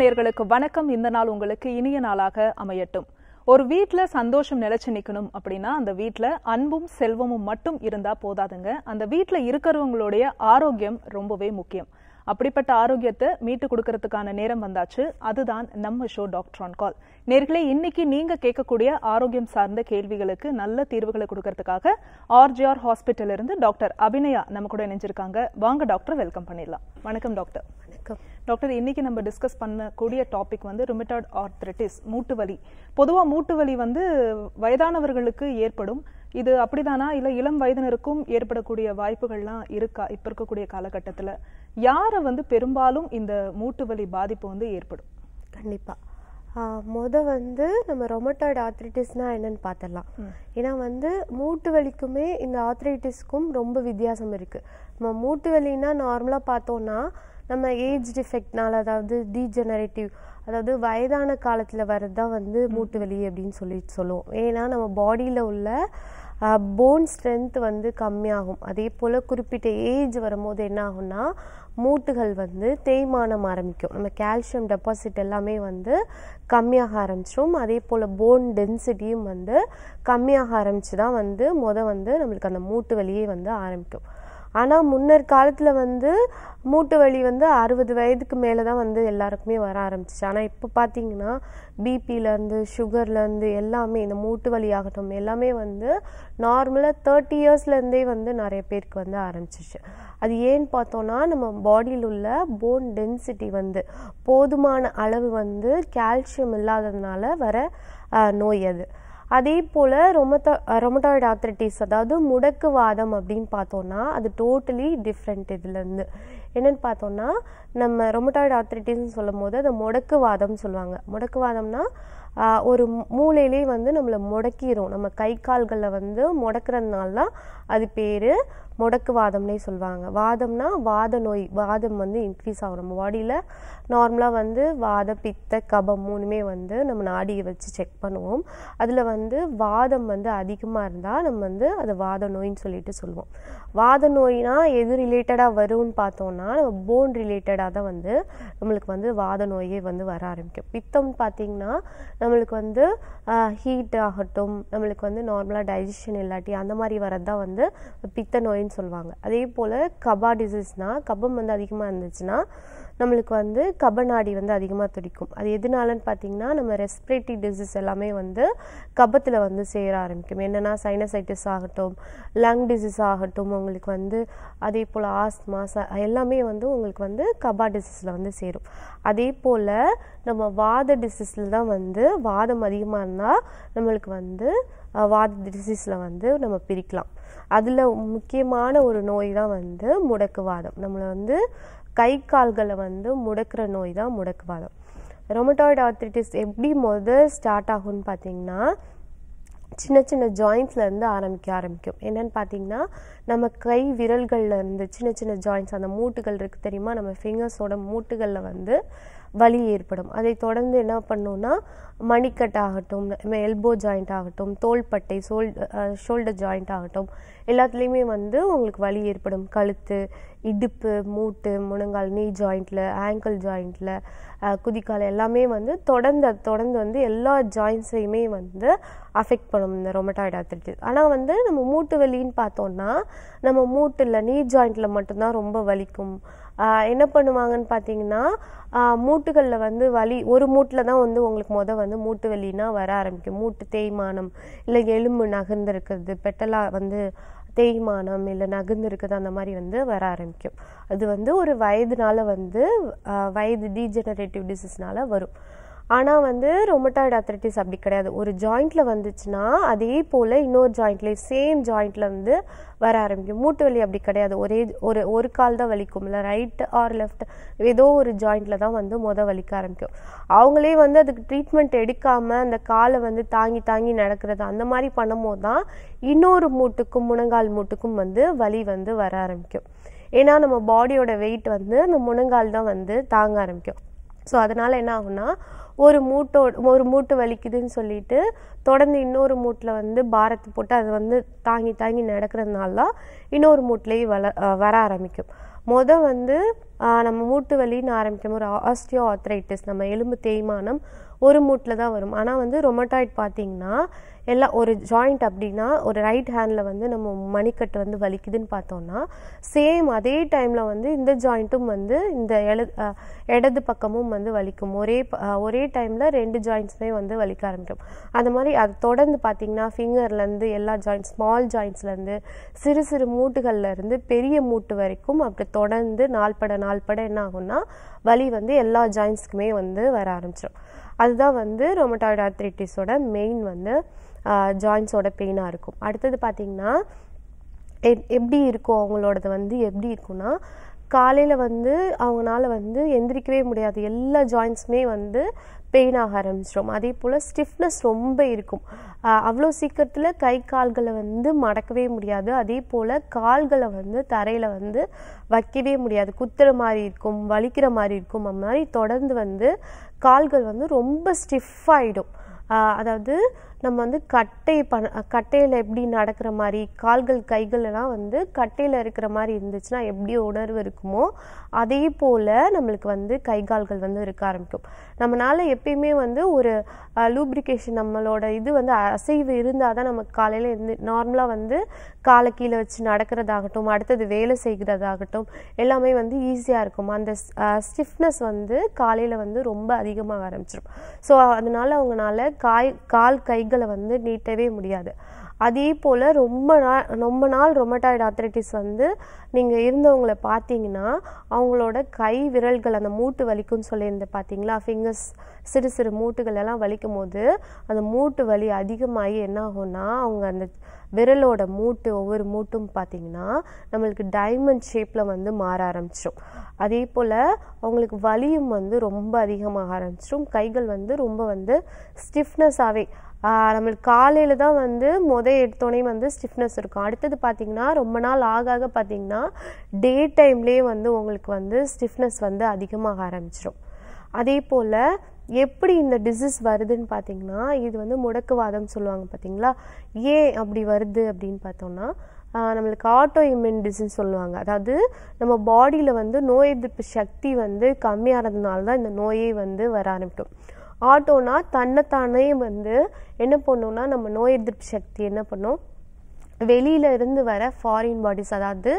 நேர்களுக்கு வணக்கம் இந்த நாள் உங்களுக்கு இனிய நாளாக அமையட்டும் ஒரு வீட்டில் சந்தோஷம் நிலைச்சு நிற்கணும் அப்படின்னா அந்த வீட்டில் அன்பும் செல்வமும் மட்டும் இருந்தால் போதாதுங்க அந்த வீட்டில் இருக்கிறவங்களுடைய ஆரோக்கியம் ரொம்பவே முக்கியம் அப்படிப்பட்ட ஆரோக்கியத்தை மீட்டு கொடுக்கறதுக்கான நேரம் வந்தாச்சு அதுதான் நம்ம ஷோ டாக்டர் ஆன் கால் நேர்களே இன்னைக்கு நீங்க கேட்கக்கூடிய ஆரோக்கியம் சார்ந்த கேள்விகளுக்கு நல்ல தீர்வுகளை கொடுக்கறதுக்காக ஆர்ஜிஆர் ஹாஸ்பிட்டல் இருந்து டாக்டர் அபிநயா நம்ம கூட இணைஞ்சிருக்காங்க வாங்க டாக்டர் வெல்கம் பண்ணிடலாம் வணக்கம் டாக்டர் வணக்கம் டாக்டர் இன்னைக்கு நம்ம டிஸ்கஸ் பண்ணக்கூடிய டாபிக் வந்து ரிமிட்டட் ஆர்த்ரட்டிஸ் மூட்டு வலி பொதுவாக மூட்டு வலி வந்து வயதானவர்களுக்கு ஏற்படும் இது அப்படிதானா இல்லை இளம் வயதினருக்கும் ஏற்படக்கூடிய வாய்ப்புகள்லாம் இருக்கா இப்போ இருக்கக்கூடிய காலகட்டத்தில் யாரை வந்து பெரும்பாலும் இந்த மூட்டு வலி பாதிப்பு வந்து ஏற்படும் கண்டிப்பாக மொத வந்து நம்ம ரொமட்டாய்டு ஆத்ரைட்டிஸ்னா என்னென்னு பார்த்துடலாம் ஏன்னா வந்து மூட்டு வலிக்குமே இந்த ஆத்ரைட்டிஸ்க்கும் ரொம்ப வித்தியாசம் இருக்குது நம்ம மூட்டு வலின்னா நார்மலாக பார்த்தோன்னா நம்ம ஏஜ் டிஃபெக்ட்னால் அதாவது டீஜெனரேட்டிவ் அதாவது வயதான காலத்தில் வரது தான் வந்து மூட்டு வலி அப்படின்னு சொல்லி சொல்லுவோம் ஏன்னா நம்ம பாடியில் உள்ள போன் ஸ்ட்ரென்த் வந்து கம்மியாகும் அதே போல் குறிப்பிட்ட ஏஜ் வரும்போது என்ன ஆகும்னா மூட்டுகள் வந்து தேய்மானம் ஆரம்பிக்கும் நம்ம கால்சியம் டெபாசிட் எல்லாமே வந்து கம்மியாக ஆரம்பிச்சிடும் அதே போல் போன் டென்சிட்டியும் வந்து கம்மியாக ஆரம்பித்து தான் வந்து மொதல் வந்து நம்மளுக்கு அந்த மூட்டு வலியே வந்து ஆரம்பிக்கும் ஆனால் முன்னர் காலத்தில் வந்து மூட்டு வலி வந்து அறுபது வயதுக்கு மேலே தான் வந்து எல்லாருக்குமே வர ஆரம்பிச்சிச்சு ஆனால் இப்போ பார்த்தீங்கன்னா பிபியிலேருந்து சுகர்லேருந்து எல்லாமே இந்த மூட்டு வலி ஆகட்டும் எல்லாமே வந்து நார்மலாக தேர்ட்டி இயர்ஸ்லேருந்தே வந்து நிறைய பேருக்கு வந்து ஆரம்பிச்சிச்சு அது ஏன்னு பார்த்தோன்னா நம்ம பாடியில் உள்ள போன் டென்சிட்டி வந்து போதுமான அளவு வந்து கால்சியம் இல்லாததுனால வர நோய் அது அதே போல் ரொமட்டோ ரொமட்டாய்டு ஆர்த்ரட்டிஸ் அதாவது முடக்குவாதம் அப்படின்னு பார்த்தோன்னா அது டோட்டலி டிஃப்ரெண்ட் இதுலேருந்து என்னென்னு பார்த்தோன்னா நம்ம ரொமட்டாய்டு ஆர்த்ரட்டிஸ்ன்னு சொல்லும் போது அதை வாதம்னு சொல்லுவாங்க முடக்குவாதம்னா ஒரு மூளையிலே வந்து நம்மளை முடக்கிடும் நம்ம கை கால்களில் வந்து முடக்கிறதுனால தான் அது பேர் முடக்குவாதம்னே சொல்லுவாங்க வாதம்னா வாத நோய் வாதம் வந்து இன்க்ரீஸ் ஆகும் நம்ம பாடியில் நார்மலாக வந்து வாத பித்த கபம் மூணுமே வந்து நம்ம நாடியை வச்சு செக் பண்ணுவோம் அதில் வந்து வாதம் வந்து அதிகமாக இருந்தால் நம்ம வந்து அது வாத நோயின்னு சொல்லிட்டு சொல்லுவோம் வாத நோய்னா எது ரிலேட்டடாக வரும்னு பார்த்தோன்னா நம்ம போன் ரிலேட்டடாக தான் வந்து நம்மளுக்கு வந்து வாத நோயே வந்து வர ஆரம்பிக்கும் பித்தம்னு பார்த்தீங்கன்னா நம்மளுக்கு வந்து ஹீட் ஆகட்டும் நம்மளுக்கு வந்து நார்மலாக டைஜஷன் இல்லாட்டி அந்த மாதிரி வரது தான் வந்து பித்த நோயின்னு சொல்லுவாங்க அதே போல் கபா டிசீஸ்னால் கபம் வந்து அதிகமாக இருந்துச்சுன்னா நம்மளுக்கு வந்து கபநாடி வந்து அதிகமாக துடிக்கும் அது எதனாலன்னு பார்த்தீங்கன்னா நம்ம ரெஸ்பிரேட்டரி டிசீஸ் எல்லாமே வந்து கபத்தில் வந்து சேர ஆரம்பிக்கும் என்னென்னா சைனசைட்டிஸ் ஆகட்டும் லங் டிசீஸ் ஆகட்டும் உங்களுக்கு வந்து அதே போல் ஆஸ்மா ச எல்லாமே வந்து உங்களுக்கு வந்து கபா டிசீஸில் வந்து சேரும் அதே போல் நம்ம வாத டிசீஸில் தான் வந்து வாதம் அதிகமாக இருந்தால் நம்மளுக்கு வந்து வாத டிசீஸில் வந்து நம்ம பிரிக்கலாம் அதில் முக்கியமான ஒரு நோய் தான் வந்து முடக்கு வாதம் நம்மளை வந்து கை கால்களை வந்து முடக்கிற நோய் தான் முடக்குவாதம் ரொமட்டாய்டு ஆர்த்ரிட்டிஸ் எப்படி முதல் ஸ்டார்ட் ஆகும்னு பார்த்தீங்கன்னா சின்ன சின்ன ஜாயிண்ட்ஸ்லேருந்து ஆரம்பிக்க ஆரம்பிக்கும் என்னென்னு பார்த்தீங்கன்னா நம்ம கை விரல்களில் இருந்து சின்ன சின்ன ஜாயிண்ட்ஸ் அந்த மூட்டுகள் இருக்குது தெரியுமா நம்ம ஃபிங்கர்ஸோட மூட்டுகளில் வந்து வலி ஏற்படும் அதை தொடர்ந்து என்ன பண்ணோன்னா ஆகட்டும் எல்போ ஜாயிண்ட் ஆகட்டும் தோள்பட்டை சோல் ஷோல்டர் ஜாயிண்ட் ஆகட்டும் எல்லாத்துலேயுமே வந்து உங்களுக்கு வலி ஏற்படும் கழுத்து இடுப்பு மூட்டு முழங்கால் நீ ஜாயிண்டில் ஆங்கிள் ஜாயிண்டில் குதிக்கால் எல்லாமே வந்து தொடர்ந்து தொடர்ந்து வந்து எல்லா ஜாயின்ஸையுமே வந்து அஃபெக்ட் பண்ணும் இந்த ரொமட்டாய்டு ஆர்த்திட்டிஸ் ஆனால் வந்து நம்ம மூட்டு வலின்னு பார்த்தோன்னா நம்ம மூட்டில் நீ ஜாயிண்டில் மட்டும்தான் ரொம்ப வலிக்கும் என்ன பண்ணுவாங்கன்னு பார்த்தீங்கன்னா மூட்டுகளில் வந்து வலி ஒரு மூட்டில் தான் வந்து உங்களுக்கு மொதல் வந்து மூட்டு வலினா வர ஆரம்பிக்கும் மூட்டு தேய்மானம் இல்லை எலும்பு நகர்ந்துருக்கிறது பெட்டலாக வந்து தேய்மானம் இல்லை நகர்ந்துருக்குது அந்த மாதிரி வந்து வர ஆரம்பிக்கும் அது வந்து ஒரு வயதுனால வந்து வயது டீஜெனரேட்டிவ் டிசீஸ்னால வரும் ஆனால் வந்து ரொமட்டாய்டு அத்ரட்டிஸ் அப்படி கிடையாது ஒரு ஜாயிண்டில் வந்துச்சுன்னா அதே போல் இன்னொரு ஜாயிண்ட்லேயும் சேம் ஜாயிண்டில் வந்து வர ஆரம்பிக்கும் மூட்டு வலி அப்படி கிடையாது ஒரே ஒரு ஒரு கால் தான் வலிக்கும்ல ரைட் ஆர் லெஃப்ட் ஏதோ ஒரு ஜாயிண்டில் தான் வந்து மொதல் வலிக்க ஆரம்பிக்கும் அவங்களே வந்து அதுக்கு ட்ரீட்மெண்ட் எடுக்காமல் அந்த காலை வந்து தாங்கி தாங்கி நடக்கிறது அந்த மாதிரி பண்ணும்போது தான் இன்னொரு மூட்டுக்கும் முணங்கால் மூட்டுக்கும் வந்து வலி வந்து வர ஆரம்பிக்கும் ஏன்னா நம்ம பாடியோட வெயிட் வந்து அந்த முணங்கால் தான் வந்து தாங்க ஆரம்பிக்கும் ஸோ அதனால் என்ன ஆகும்னா ஒரு மூட்டோ ஒரு மூட்டு வலிக்குதுன்னு சொல்லிட்டு தொடர்ந்து இன்னொரு மூட்டில் வந்து பாரத்து போட்டு அது வந்து தாங்கி தாங்கி நடக்கிறதுனால தான் இன்னொரு மூட்லேயும் வள வர ஆரம்பிக்கும் மொதல் வந்து நம்ம மூட்டு வலின்னு ஆரம்பிக்கும் ஒரு ஆஸ்டியோ ஆத்ரைட்டிஸ் நம்ம எலும்பு தேய்மானம் ஒரு மூட்டில் தான் வரும் ஆனால் வந்து ரொமட்டாய்ட் பார்த்திங்கன்னா எல்லாம் ஒரு ஜாயிண்ட் அப்படின்னா ஒரு ரைட் ஹேண்டில் வந்து நம்ம மணிக்கட்டு வந்து வலிக்குதுன்னு பார்த்தோம்னா சேம் அதே டைமில் வந்து இந்த ஜாயிண்ட்டும் வந்து இந்த எழு இடது பக்கமும் வந்து வலிக்கும் ஒரே ஒரே டைமில் ரெண்டு ஜாயிண்ட்ஸுமே வந்து வலிக்க ஆரம்பிக்கும் அந்த மாதிரி அது தொடர்ந்து பார்த்திங்கன்னா ஃபிங்கர்லேருந்து எல்லா ஜாயிண்ட்ஸ் ஸ்மால் ஜாயிண்ட்ஸ்லேருந்து சிறு சிறு மூட்டுகள்லேருந்து பெரிய மூட்டு வரைக்கும் அப்படி தொடர்ந்து நாள்பட நாள்பட என்ன ஆகும்னா வலி வந்து எல்லா ஜாயின்ஸ்க்குமே வந்து வர ஆரம்பிச்சிடும் அதுதான் வந்து ரொமட்டாய்டு ஆர்த்ரைட்டிஸோட மெயின் வந்து ஜாயின்ஸோட பெயினாக இருக்கும் அடுத்தது பார்த்திங்கன்னா எப்படி இருக்கும் அவங்களோடது வந்து எப்படி இருக்குன்னா காலையில் வந்து அவங்களால வந்து எந்திரிக்கவே முடியாது எல்லா ஜாயின்ஸுமே வந்து பெயின் ஆக ஆரம்பிச்சிடும் அதே போல் ஸ்டிஃப்னஸ் ரொம்ப இருக்கும் அவ்வளோ சீக்கிரத்தில் கை கால்களை வந்து மடக்கவே முடியாது அதே போல் கால்களை வந்து தரையில் வந்து வைக்கவே முடியாது குத்துற மாதிரி இருக்கும் வலிக்கிற மாதிரி இருக்கும் அந்த மாதிரி தொடர்ந்து வந்து கால்கள் வந்து ரொம்ப ஸ்டிஃப் ஆகிடும் அதாவது நம்ம வந்து கட்டை பண கட்டையில் எப்படி நடக்கிற மாதிரி கால்கள் கைகளெல்லாம் வந்து கட்டையில் இருக்கிற மாதிரி இருந்துச்சுன்னா எப்படி உணர்வு இருக்குமோ அதே போல் நம்மளுக்கு வந்து கை கால்கள் வந்து இருக்க ஆரம்பிக்கும் நம்மளால் எப்பயுமே வந்து ஒரு லூப்ரிகேஷன் நம்மளோட இது வந்து அசைவு இருந்தால் தான் நமக்கு காலையில் இருந்து நார்மலாக வந்து காலை கீழே வச்சு நடக்கிறதாகட்டும் அடுத்தது வேலை செய்கிறதாகட்டும் எல்லாமே வந்து ஈஸியாக இருக்கும் அந்த ஸ்டிஃப்னஸ் வந்து காலையில் வந்து ரொம்ப அதிகமாக ஆரம்பிச்சிடும் ஸோ அதனால் அவங்களால காய் கால் கை கைகளை வந்து நீட்டவே முடியாது அதே போல் ரொம்ப நாள் ரொம்ப நாள் ரொமட்டாய்டு ஆர்த்ரைட்டிஸ் வந்து நீங்கள் இருந்தவங்களை பார்த்தீங்கன்னா அவங்களோட கை விரல்கள் அந்த மூட்டு வலிக்கும்னு சொல்லியிருந்தேன் பார்த்தீங்களா ஃபிங்கர்ஸ் சிறு சிறு மூட்டுகள் எல்லாம் வலிக்கும் போது அந்த மூட்டு வலி அதிகமாகி என்ன ஆகும்னா அவங்க அந்த விரலோட மூட்டு ஒவ்வொரு மூட்டும் பார்த்தீங்கன்னா நம்மளுக்கு டைமண்ட் ஷேப்பில் வந்து மாற ஆரம்பிச்சிடும் அதே போல் அவங்களுக்கு வலியும் வந்து ரொம்ப அதிகமாக ஆரம்பிச்சிடும் கைகள் வந்து ரொம்ப வந்து ஸ்டிஃப்னஸாகவே நம்மளுக்கு காலையில் தான் வந்து முத எடுத்தோடனே வந்து ஸ்டிஃப்னஸ் இருக்கும் அடுத்தது பார்த்திங்கன்னா ரொம்ப நாள் ஆக ஆக பார்த்திங்கன்னா டே டைம்லேயே வந்து உங்களுக்கு வந்து ஸ்டிஃப்னஸ் வந்து அதிகமாக ஆரம்பிச்சிடும் அதே போல் எப்படி இந்த டிசீஸ் வருதுன்னு பார்த்திங்கன்னா இது வந்து முடக்குவாதம் சொல்லுவாங்க பார்த்திங்களா ஏன் அப்படி வருது அப்படின்னு பார்த்தோன்னா நம்மளுக்கு ஆட்டோ இம்யூன் டிசீஸ் சொல்லுவாங்க அதாவது நம்ம பாடியில் வந்து நோய் எதிர்ப்பு சக்தி வந்து கம்மியாகிறதுனால தான் இந்த நோயே வந்து வர ஆரம்பிக்கும் ஆட்டோனா தன்னைத்தானே வந்து என்ன பண்ணுன்னா நம்ம நோய் எதிர்ப்பு சக்தி என்ன பண்ணும் வெளியில இருந்து வர ஃபாரின் பாடிஸ் அதாவது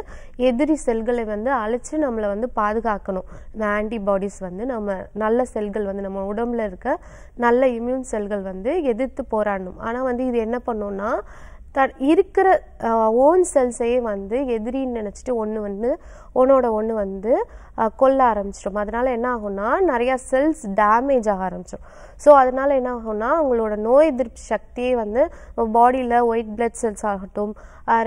எதிரி செல்களை வந்து அழைச்சி நம்மளை வந்து பாதுகாக்கணும் இந்த ஆன்டிபாடிஸ் வந்து நம்ம நல்ல செல்கள் வந்து நம்ம உடம்புல இருக்க நல்ல இம்யூன் செல்கள் வந்து எதிர்த்து போராடணும் ஆனால் வந்து இது என்ன பண்ணோம்னா த இருக்கிற ஓன் செல்ஸையே வந்து எதிரின்னு நினச்சிட்டு ஒன்று வந்து ஒன்றோட ஒன்று வந்து கொல்ல ஆரம்பிச்சிடும் அதனால் என்ன ஆகும்னா நிறையா செல்ஸ் டேமேஜ் ஆக ஆரம்பிச்சிடும் ஸோ அதனால் என்ன ஆகும்னா அவங்களோட நோய் எதிர்ப்பு சக்தியே வந்து பாடியில் ஒயிட் பிளட் செல்ஸ் ஆகட்டும்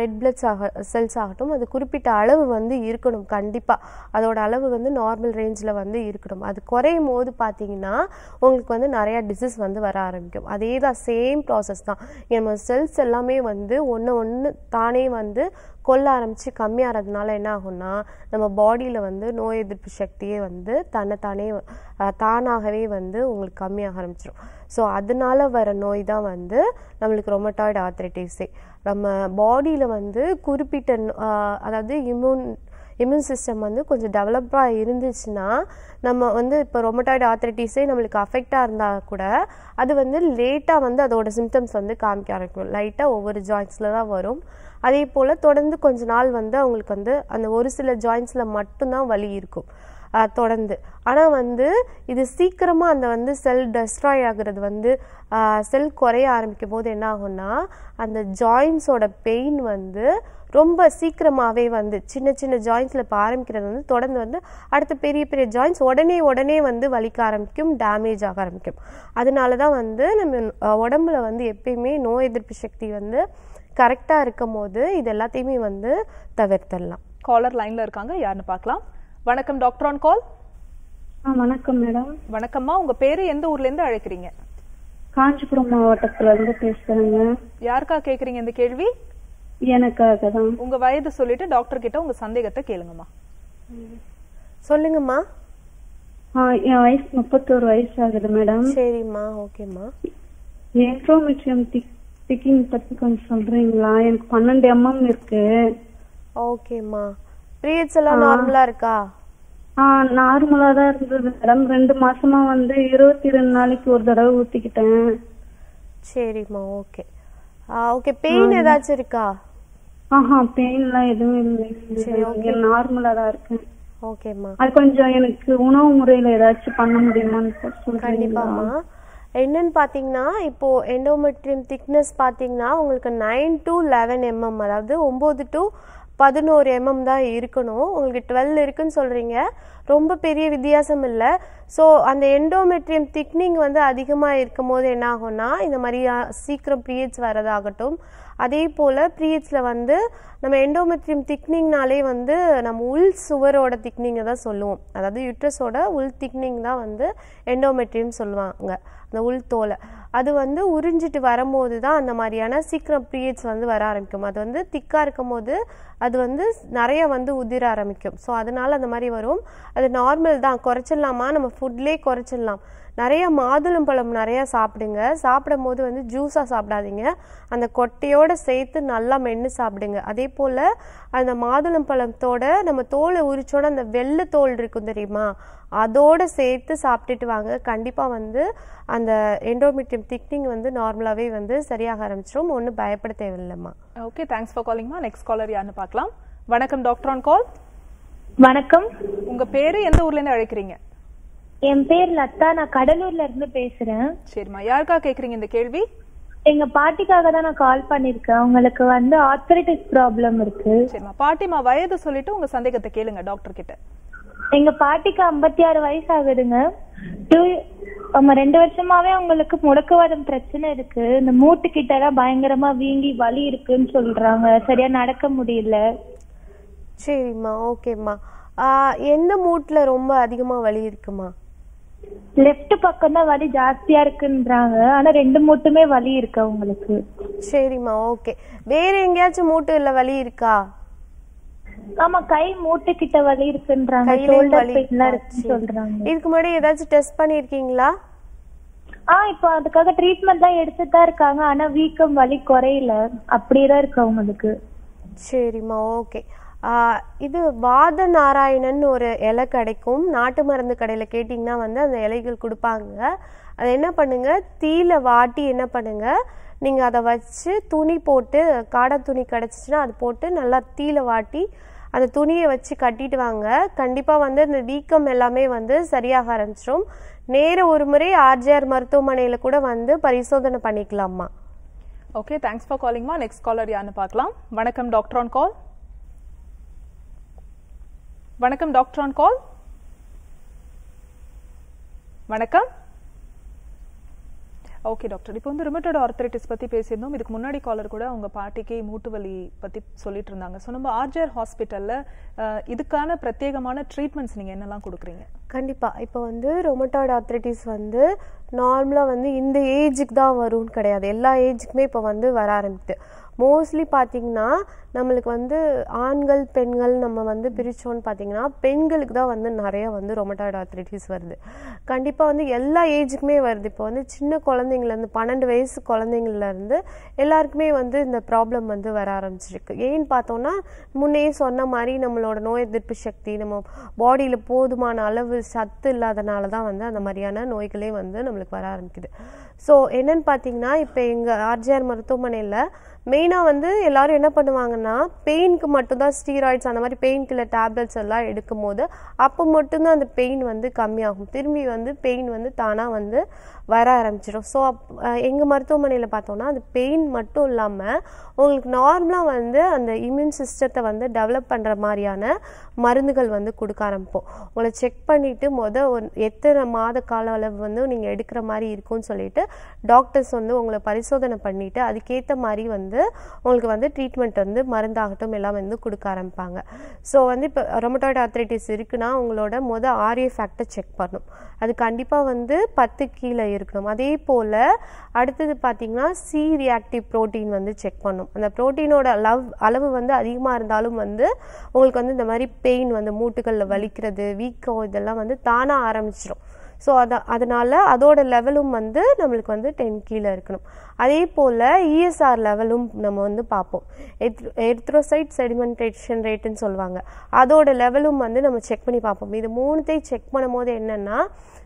ரெட் பிளட்ஸ் ஆக செல்ஸ் ஆகட்டும் அது குறிப்பிட்ட அளவு வந்து இருக்கணும் கண்டிப்பாக அதோட அளவு வந்து நார்மல் ரேஞ்சில் வந்து இருக்கணும் அது குறையும் போது பார்த்தீங்கன்னா உங்களுக்கு வந்து நிறையா டிசீஸ் வந்து வர ஆரம்பிக்கும் அதே தான் சேம் ப்ராசஸ் தான் நம்ம செல்ஸ் எல்லாமே வந்து ஒன்று ஒன்று தானே வந்து கொல்ல ஆரம்பித்து கம்மியாகிறதுனால என்ன ஆகும்னா நம்ம பாடியில் வந்து நோய் எதிர்ப்பு சக்தியே வந்து தன்னைத்தானே தானாகவே வந்து உங்களுக்கு கம்மியாக ஆரம்பிச்சிடும் ஸோ அதனால் வர நோய் தான் வந்து நம்மளுக்கு ரொமட்டாய்டு ஆர்த்ரைட்டிஸே நம்ம பாடியில் வந்து குறிப்பிட்ட அதாவது இம்யூன் இம்யூன் சிஸ்டம் வந்து கொஞ்சம் டெவலப்பாக இருந்துச்சுன்னா நம்ம வந்து இப்போ ரொமட்டாய்டு ஆர்த்ரைட்டிஸே நம்மளுக்கு அஃபெக்டாக இருந்தால் கூட அது வந்து லேட்டாக வந்து அதோட சிம்டம்ஸ் வந்து காமிக்க ஆரம்பிக்கும் லைட்டாக ஒவ்வொரு ஜாயின்ஸில் தான் வரும் அதே போல் தொடர்ந்து கொஞ்ச நாள் வந்து அவங்களுக்கு வந்து அந்த ஒரு சில ஜாயின்ஸில் மட்டும்தான் வலி இருக்கும் தொடர்ந்து ஆனால் வந்து இது சீக்கிரமாக அந்த வந்து செல் டெஸ்ட்ராய் ஆகுறது வந்து செல் குறைய ஆரம்பிக்கும் போது என்ன ஆகும்னா அந்த ஜாயின்ஸோட பெயின் வந்து ரொம்ப சீக்கிரமாகவே வந்து சின்ன சின்ன ஜாயின்ஸில் இப்போ ஆரம்பிக்கிறது வந்து தொடர்ந்து வந்து அடுத்த பெரிய பெரிய ஜாயின்ஸ் உடனே உடனே வந்து வலிக்க ஆரம்பிக்கும் டேமேஜ் ஆக ஆரம்பிக்கும் அதனால தான் வந்து நம்ம உடம்புல வந்து எப்பயுமே நோய் எதிர்ப்பு சக்தி வந்து கரெக்டாக இருக்கும் போது இது எல்லாத்தையுமே வந்து தவிர்த்துடலாம் காலர் லைனில் இருக்காங்க யாருன்னு பார்க்கலாம் வணக்கம் டாக்டர் ஆன் கால் வணக்கம் மேடம் வணக்கம்மா உங்க பேரு எந்த ஊர்ல இருந்து அழைக்கிறீங்க காஞ்சிபுரம் மாவட்டத்துல இருந்து பேசுறேங்க யாருக்கா கேக்குறீங்க இந்த கேள்வி எனக்காக தான் உங்க வயது சொல்லிட்டு டாக்டர் கிட்ட உங்க சந்தேகத்தை கேளுங்கம்மா சொல்லுங்கம்மா என் வயசு முப்பத்தோரு வயசு ஆகுது மேடம் சரிம்மா ஓகேம்மா என்ட்ரோமெட்ரியம் திக் ஸ்டிக்கிங் பத்தி கொஞ்சம் சொல்றீங்களா எனக்கு பன்னெண்டு எம்எம் இருக்கு ஓகேம்மா பீரியட்ஸ் எல்லாம் நார்மலா இருக்கா ஆ நார்மலா தான் இருந்தது மேடம் ரெண்டு மாசமா வந்து இருபத்தி ரெண்டு நாளைக்கு ஒரு தடவை ஊத்திக்கிட்டேன் சரிம்மா ஓகே ஓகே பெயின் ஏதாச்சும் இருக்கா ஆஹா பெயின்லாம் எதுவும் இல்லை நார்மலா தான் இருக்கு ஓகேம்மா அது கொஞ்சம் எனக்கு உணவு முறையில ஏதாச்சும் பண்ண முடியுமான்னு கண்டிப்பாம்மா என்னன்னு பார்த்தீங்கன்னா இப்போது எண்டோமெட்ரியம் திக்னஸ் பார்த்தீங்கன்னா உங்களுக்கு நைன் டு லெவன் எம்எம் அதாவது ஒம்பது டு பதினோரு எம்எம் தான் இருக்கணும் உங்களுக்கு டுவெல் இருக்குன்னு சொல்கிறீங்க ரொம்ப பெரிய வித்தியாசம் இல்லை ஸோ அந்த எண்டோமெட்ரியம் திக்னிங் வந்து அதிகமாக இருக்கும் போது என்ன ஆகும்னா இந்த மாதிரி சீக்கிரம் பீரியட்ஸ் வரதாகட்டும் அதே போல் பீரியட்ஸில் வந்து நம்ம எண்டோமெட்ரியம் திக்னிங்னாலே வந்து நம்ம உள் சுவரோட திக்னிங்கை தான் சொல்லுவோம் அதாவது யுட்ரஸோட உள் திக்னிங் தான் வந்து எண்டோமெட்ரியம் சொல்லுவாங்க இந்த உள் தோலை அது வந்து உறிஞ்சிட்டு வரும்போது தான் அந்த மாதிரியான சீக்கிரம் பீரியட்ஸ் வந்து வர ஆரம்பிக்கும் அது வந்து திக்காக இருக்கும் போது அது வந்து நிறைய வந்து உதிர ஆரம்பிக்கும் ஸோ அதனால் அந்த மாதிரி வரும் அது நார்மல் தான் குறைச்சிடலாமா நம்ம ஃபுட்லேயே குறைச்சிடலாம் நிறைய மாதுளம்பழம் நிறையா சாப்பிடுங்க சாப்பிடும் போது வந்து ஜூஸாக சாப்பிடாதீங்க அந்த கொட்டையோடு சேர்த்து நல்லா மென்று சாப்பிடுங்க அதே போல் அந்த மாதுளம்பழத்தோட நம்ம தோலை உரிச்சோட அந்த வெள்ளை தோல் இருக்கும் தெரியுமா அதோட சேர்த்து சாப்பிட்டுட்டு வாங்க கண்டிப்பாக வந்து அந்த எண்டோமெட்ரியம் திக்னிங் வந்து நார்மலாகவே வந்து சரியாக ஆரம்பிச்சிடும் ஒன்றும் பயப்பட தேவையில்லைம்மா ஓகே தேங்க்ஸ் ஃபார் காலிங்மா நெக்ஸ்ட் காலர் யாருன்னு பார்க்கலாம் வணக்கம் டாக்டர் ஆன் கால் வணக்கம் உங்க பேரு எந்த ஊர்ல இருந்து அழைக்கிறீங்க என் பேர் லதா நான் கடலூர்ல இருந்து பேசுறேன் சரிம்மா யாருக்கா கேக்குறீங்க இந்த கேள்வி எங்க பாட்டிக்காக தான் நான் கால் பண்ணிருக்கேன் உங்களுக்கு வந்து ஆர்த்தரைட்டிஸ் ப்ராப்ளம் இருக்கு சரிம்மா பாட்டிமா வயது சொல்லிட்டு உங்க சந்தேகத்தை கேளுங்க டாக்டர் கிட்ட எங்க பாட்டிக்கு ஐம்பத்தி ஆறு வயசு ஆகுதுங்க ரெண்டு வருஷமாவே அவங்களுக்கு முடக்குவாதம் பிரச்சனை இருக்கு இந்த மூட்டு கிட்ட எல்லாம் பயங்கரமா வீங்கி வலி இருக்குன்னு சொல்றாங்க சரியா நடக்க முடியல சரிம்மா ஓகேம்மா எந்த மூட்ல ரொம்ப அதிகமா வலி இருக்குமா லெஃப்ட் பக்கம் தான் வலி ஜாஸ்தியா இருக்குன்றாங்க ஆனா ரெண்டு மூட்டுமே வலி இருக்கு அவங்களுக்கு சரிம்மா ஓகே வேற எங்கேயாச்சும் மூட்டு இல்ல வலி இருக்கா ஆமா கை மூட்டு கிட்ட வலி இருக்குன்றாங்க ஷோல்டர் பெயின்லாம் இருக்குன்னு சொல்றாங்க இதுக்கு முன்னாடி ஏதாச்சும் டெஸ்ட் பண்ணிருக்கீங்களா ஆ இப்போ அதுக்காக ட்ரீட்மெண்ட் தான் எடுத்துட்டு தான் இருக்காங்க ஆனா வீக்கம் வலி குறையல அப்படியே தான் இருக்கு அவங்களுக்கு சரிம்மா ஓகே இது வாத நாராயணன் ஒரு இலை கிடைக்கும் நாட்டு மருந்து கடையில கேட்டீங்கன்னா வந்து அந்த இலைகள் கொடுப்பாங்க அதை என்ன பண்ணுங்க தீயில வாட்டி என்ன பண்ணுங்க நீங்க அதை வச்சு துணி போட்டு காடை துணி கிடச்சிச்சின்னா அது போட்டு நல்லா தீயில வாட்டி அந்த துணியை வச்சு கட்டிட்டு வாங்க கண்டிப்பாக வந்து இந்த வீக்கம் எல்லாமே வந்து சரியாக ஆரம்பிச்சிடும் நேர ஒரு முறை ஆர்ஜிஆர் மருத்துவமனையில் கூட வந்து பரிசோதனை பண்ணிக்கலாம்மா ஓகே தேங்க்ஸ் ஃபார் காலிங்மா நெக்ஸ்ட் காலர் யாருன்னு பார்க்கலாம் வணக்கம் டாக்டர் ஆன் கால் வணக்கம் டாக்டர் ஆன் கால் வணக்கம் ஓகே டாக்டர் இப்போ வந்து ரிமோட்டட் ஆர்த்தரைட்டிஸ் பற்றி பேசியிருந்தோம் இதுக்கு முன்னாடி காலர் கூட அவங்க பாட்டிக்கு மூட்டு வலி பற்றி சொல்லிட்டு இருந்தாங்க ஸோ நம்ம ஆர்ஜிஆர் ஹாஸ்பிட்டலில் இதுக்கான பிரத்யேகமான ட்ரீட்மெண்ட்ஸ் நீங்கள் என்னெல்லாம் கொடுக்குறீங்க கண்டிப்பாக இப்போ வந்து ரொமோட்டாய்டு ஆர்த்தரைட்டிஸ் வந்து நார்மலாக வந்து இந்த ஏஜுக்கு தான் வரும்னு கிடையாது எல்லா ஏஜுக்குமே இப்போ வந்து வர ஆரம்பித்து மோஸ்ட்லி பார்த்திங்கன்னா நம்மளுக்கு வந்து ஆண்கள் பெண்கள் நம்ம வந்து பிரித்தோன்னு பார்த்திங்கன்னா பெண்களுக்கு தான் வந்து நிறைய வந்து ரொமட்டாய்டு ஆர்த்ரைட்டிஸ் வருது கண்டிப்பாக வந்து எல்லா ஏஜுக்குமே வருது இப்போ வந்து சின்ன குழந்தைங்கள்லேருந்து பன்னெண்டு வயசு குழந்தைங்கள்லேருந்து எல்லாருக்குமே வந்து இந்த ப்ராப்ளம் வந்து வர ஆரம்பிச்சிருக்கு ஏன்னு பார்த்தோன்னா முன்னே சொன்ன மாதிரி நம்மளோட நோய் எதிர்ப்பு சக்தி நம்ம பாடியில் போதுமான அளவு சத்து இல்லாதனால தான் வந்து அந்த மாதிரியான நோய்களே வந்து நம்மளுக்கு வர ஆரம்பிக்குது ஸோ என்னன்னு பார்த்தீங்கன்னா இப்போ எங்கள் ஆர்ஜிஆர் மருத்துவமனையில் மெயினாக வந்து எல்லோரும் என்ன பண்ணுவாங்கன்னா பெயினுக்கு மட்டும்தான் ஸ்டீராய்ட்ஸ் அந்த மாதிரி பெயின் கில்லர் டேப்லெட்ஸ் எல்லாம் எடுக்கும் போது அப்போ மட்டும்தான் அந்த பெயின் வந்து கம்மியாகும் திரும்பி வந்து பெயின் வந்து தானாக வந்து வர ஆரம்பிச்சிடும் ஸோ அப் எங்கள் மருத்துவமனையில் பார்த்தோன்னா அந்த பெயின் மட்டும் இல்லாமல் உங்களுக்கு நார்மலாக வந்து அந்த இம்யூன் சிஸ்டத்தை வந்து டெவலப் பண்ணுற மாதிரியான மருந்துகள் வந்து கொடுக்க ஆரம்பிப்போம் உங்களை செக் பண்ணிவிட்டு மொதல் ஒரு எத்தனை மாத கால அளவு வந்து நீங்கள் எடுக்கிற மாதிரி இருக்கும்னு சொல்லிட்டு டாக்டர்ஸ் வந்து உங்களை பரிசோதனை பண்ணிவிட்டு அதுக்கேற்ற மாதிரி வந்து உங்களுக்கு வந்து ட்ரீட்மெண்ட் வந்து மருந்தாகட்டும் எல்லாம் வந்து கொடுக்க ஆரம்பிப்பாங்க ஸோ வந்து இப்போ ரொமட்டாய்டு ஆர்த்ரைட்டிஸ் இருக்குன்னா உங்களோட மொதல் ஆரிய ஃபேக்டர் செக் பண்ணும் அது கண்டிப்பாக வந்து பத்து கீழே இருக்கணும் அதே போல் அடுத்தது பார்த்திங்கன்னா சி ரியாக்டிவ் ப்ரோட்டீன் வந்து செக் பண்ணும் அந்த ப்ரோட்டீனோட லவ் அளவு வந்து அதிகமாக இருந்தாலும் வந்து உங்களுக்கு வந்து இந்த மாதிரி பெயின் வந்து மூட்டுகளில் வலிக்கிறது வீக்கம் இதெல்லாம் வந்து தானாக ஆரம்பிச்சிடும் ஸோ அதான் அதனால் அதோட லெவலும் வந்து நம்மளுக்கு வந்து டென் கீழே இருக்கணும் அதே போல் இஎஸ்ஆர் லெவலும் நம்ம வந்து பார்ப்போம் எர்த்ரோசைட் செடிமெண்டேஷன் ரேட்டுன்னு சொல்லுவாங்க அதோட லெவலும் வந்து நம்ம செக் பண்ணி பார்ப்போம் இது மூணுத்தையும் செக் பண்ணும்போது என்னென்னா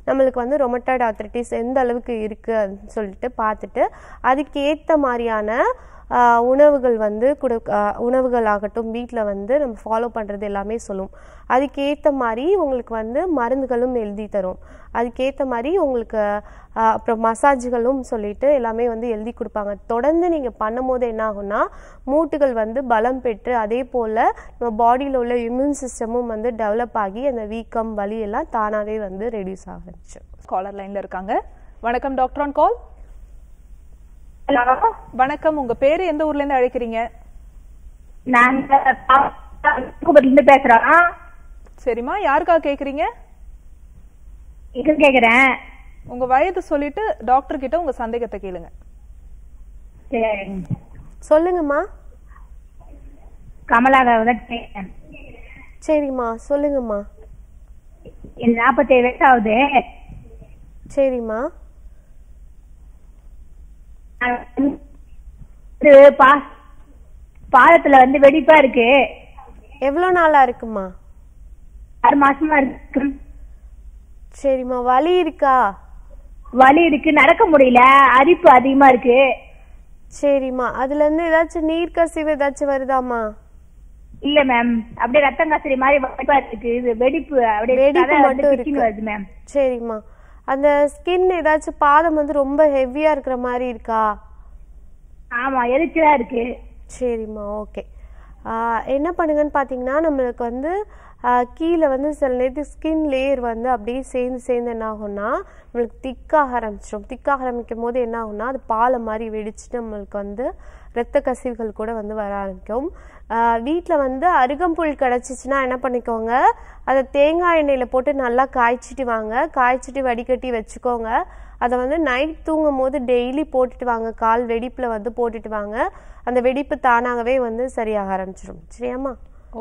நம்மளுக்கு வந்து ரொமட்டாய்டு ஆர்த்ரிட்டிஸ் எந்த அளவுக்கு இருக்குது அப்படின்னு சொல்லிட்டு பார்த்துட்டு அதுக்கேற்ற மாதிரியான உணவுகள் வந்து கொடு உணவுகள் ஆகட்டும் வீட்டில் வந்து நம்ம ஃபாலோ பண்ணுறது எல்லாமே சொல்லும் அதுக்கேற்ற மாதிரி உங்களுக்கு வந்து மருந்துகளும் எழுதி தரும் அதுக்கேற்ற மாதிரி உங்களுக்கு அப்புறம் மசாஜ்களும் சொல்லிட்டு எல்லாமே வந்து எழுதி கொடுப்பாங்க தொடர்ந்து நீங்கள் பண்ணும்போது என்ன ஆகும்னா மூட்டுகள் வந்து பலம் பெற்று அதே போல் நம்ம பாடியில் உள்ள இம்யூன் சிஸ்டமும் வந்து டெவலப் ஆகி அந்த வீக்கம் வலி எல்லாம் தானாகவே வந்து ரெடியூஸ் ஆகிடுச்சு காலர் லைனில் இருக்காங்க வணக்கம் டாக்டர் ஆன் கால் வணக்கம் உங்க பேரு எந்த ஊர்ல இருந்து அழைக்கிறீங்க நாங்க பேசுறோம் சரிம்மா யாருக்கா கேக்குறீங்க இது கேக்குறேன் உங்க வயது சொல்லிட்டு டாக்டர் கிட்ட உங்க சந்தேகத்தை கேளுங்க சொல்லுங்கம்மா கமலாவை சரிம்மா சொல்லுங்கம்மா நாற்பத்தேழு ஆகுது சரிம்மா பாலத்துல வந்து வெடிப்பா இருக்கு எவ்வளவு நாளா இருக்குமா ஆறு மாசமா இருக்கு சரிம்மா வலி இருக்கா வலி இருக்கு நடக்க முடியல அரிப்பு அதிகமா இருக்கு சரிம்மா அதுல இருந்து ஏதாச்சும் நீர் கசிவு ஏதாச்சும் வருதாமா இல்ல மேம் அப்படியே ரத்தம் கசரி மாதிரி வெடிப்பு இருக்கு வெடிப்பு அப்படியே வெடிப்பு மட்டும் மேம் சரிம்மா அந்த ஸ்கின் ஏதாச்சும் பாதம் வந்து ரொம்ப ஹெவியா இருக்கிற மாதிரி இருக்கா ஆமா எரிச்சலா இருக்கு சரிம்மா ஓகே என்ன பண்ணுங்கன்னு பார்த்தீங்கன்னா நம்மளுக்கு வந்து கீழே வந்து சில நேரத்துக்கு ஸ்கின் லேயர் வந்து அப்படியே சேர்ந்து சேர்ந்து என்ன ஆகும்னா நம்மளுக்கு திக்காக ஆரம்பிச்சிடும் திக்காக ஆரம்பிக்கும் போது என்ன ஆகும்னா அது பாலை மாதிரி வெடிச்சுட்டு நம்மளுக்கு வந்து இரத்த கசிவுகள் கூட வந்து வர ஆரம்பிக்கும் வீட்டில் வந்து அருகம்புல் கிடச்சிச்சின்னா என்ன பண்ணிக்கோங்க அதை தேங்காய் எண்ணெயில் போட்டு நல்லா காய்ச்சிட்டு வாங்க காய்ச்சிட்டு வடிகட்டி வச்சுக்கோங்க அதை வந்து நைட் தூங்கும் போது டெய்லி போட்டுட்டு வாங்க கால் வெடிப்பில் வந்து போட்டுட்டு வாங்க அந்த வெடிப்பு தானாகவே வந்து சரியாக ஆரம்பிச்சிடும் சரியாம்மா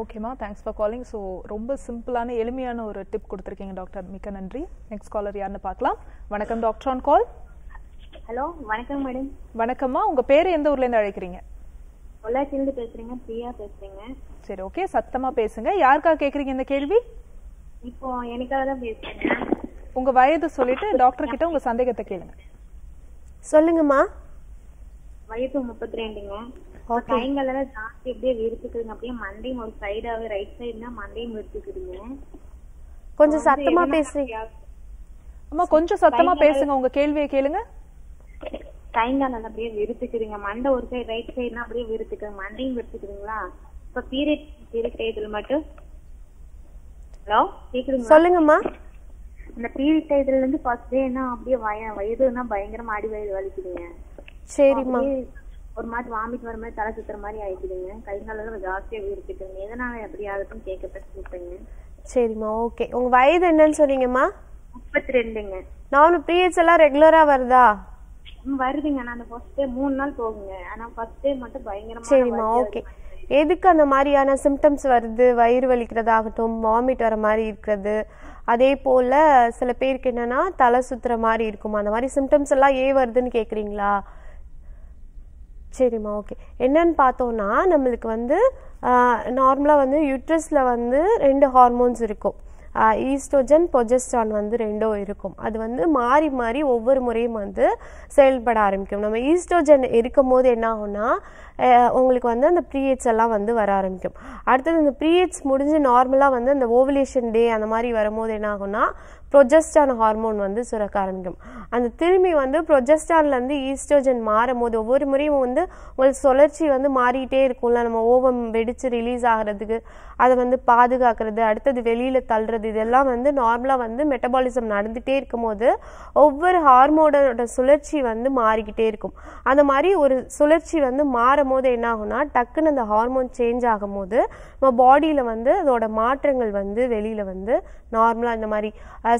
ஓகேம்மா தேங்க்ஸ் ஃபார் காலிங் ஸோ ரொம்ப சிம்பிளான எளிமையான ஒரு டிப் கொடுத்துருக்கீங்க டாக்டர் மிக்க நன்றி நெக்ஸ்ட் காலர் யாருன்னு பார்க்கலாம் வணக்கம் டாக்டர் ஆன் கால் ஹலோ வணக்கம் மேடம் வணக்கம்மா உங்கள் பேர் எந்த ஊர்லேருந்து அழைக்கிறீங்க பொள்ளாச்சியிலிருந்து பேசுறீங்க பிரியா பேசுறீங்க சரி ஓகே சத்தமா பேசுங்க யாருக்கா கேக்குறீங்க இந்த கேள்வி இப்போ எனக்காக தான் பேசுறேன் உங்க வயது சொல்லிட்டு டாக்டர் கிட்ட உங்க சந்தேகத்தை கேளுங்க சொல்லுங்கம்மா வயது முப்பத்தி ரெண்டுங்க எல்லாம் ஜாஸ்தி அப்படியே விரிச்சுக்குதுங்க அப்படியே மண்டையும் ஒரு சைடாவே ரைட் சைடுனா மண்டையும் விரிச்சுக்குதுங்க கொஞ்சம் சத்தமா பேசுறீங்க அம்மா கொஞ்சம் சத்தமா பேசுங்க உங்க கேள்வியை கேளுங்க கைங்கால அப்படியே விருத்துக்குதுங்க மண்டை ஒரு சைடு ரைட் சைடுனா அப்படியே விருத்துக்குங்க மண்டையும் விருத்துக்குதுங்களா இப்ப பீரியட் பீரியட் டயத்துல மட்டும் ஹலோ கேக்குறீங்க சொல்லுங்கம்மா இந்த பீரியட் டயத்துல இருந்து ஃபர்ஸ்ட் டேனா அப்படியே வய வயதுனா பயங்கரமா அடி வயது வலிக்குதுங்க சரிம்மா ஒரு மாதிரி வாமிட் வர மாதிரி தலை சுத்துற மாதிரி ஆயிடுதுங்க கை காலெல்லாம் ஜாஸ்தியா விருத்துக்குங்க எதனால எப்படி ஆகுதுன்னு கேட்கப்பட்டு கூப்பிட்டேங்க சரிம்மா ஓகே உங்க வயது என்னன்னு சொன்னீங்கம்மா முப்பத்தி ரெண்டுங்க நானும் பீரியட்ஸ் எல்லாம் ரெகுலரா வருதா வருதுங்க நான் அந்த ஃபர்ஸ்ட் டே மூணு நாள் போகுங்க ஆனா ஃபர்ஸ்ட் டே மட்டும் பயங்கரமா சரிம்மா ஓகே எதுக்கு அந்த மாதிரியான சிம்டம்ஸ் வருது வயிறு வலிக்கிறதாகட்டும் வாமிட் வர மாதிரி இருக்கிறது அதே போல சில பேருக்கு என்னன்னா தலை சுத்துற மாதிரி இருக்கும் அந்த மாதிரி சிம்டம்ஸ் எல்லாம் ஏ வருதுன்னு கேக்குறீங்களா சரிம்மா ஓகே என்னன்னு பார்த்தோன்னா நம்மளுக்கு வந்து நார்மலாக வந்து யூட்ரஸில் வந்து ரெண்டு ஹார்மோன்ஸ் இருக்கும் ஈஸ்ட்ரோஜன் பொஜெஸ்ட்ரான் வந்து ரெண்டும் இருக்கும் அது வந்து மாறி மாறி ஒவ்வொரு முறையும் வந்து செயல்பட ஆரம்பிக்கும் நம்ம ஈஸ்ட்ரோஜன் இருக்கும் போது என்ன ஆகும்னா உங்களுக்கு வந்து அந்த ப்ரீயட்ஸ் எல்லாம் வந்து வர ஆரம்பிக்கும் அடுத்தது இந்த ப்ரீயட்ஸ் முடிஞ்சு நார்மலாக வந்து அந்த ஓவலேஷன் டே அந்த மாதிரி வரும்போது என்ன ஆகும்னா ப்ரொஜஸ்டான் ஹார்மோன் வந்து சுரக்க ஆரம்பிக்கும் அந்த திரும்பி வந்து ப்ரொஜஸ்டான்லேருந்து ஈஸ்ட்ரோஜன் மாறும் போது ஒவ்வொரு முறையும் வந்து உங்களுக்கு சுழற்சி வந்து மாறிட்டே இருக்கும்ல நம்ம ஓவம் வெடித்து ரிலீஸ் ஆகிறதுக்கு அதை வந்து பாதுகாக்கிறது அடுத்தது வெளியில் தள்ளுறது இதெல்லாம் வந்து நார்மலாக வந்து மெட்டபாலிசம் நடந்துகிட்டே இருக்கும்போது ஒவ்வொரு ஹார்மோனோட சுழற்சி வந்து மாறிக்கிட்டே இருக்கும் அந்த மாதிரி ஒரு சுழற்சி வந்து மாறும் போது என்ன ஆகும்னா டக்குன்னு அந்த ஹார்மோன் சேஞ்ச் ஆகும் போது நம்ம பாடியில் வந்து அதோட மாற்றங்கள் வந்து வெளியில் வந்து நார்மலாக இந்த மாதிரி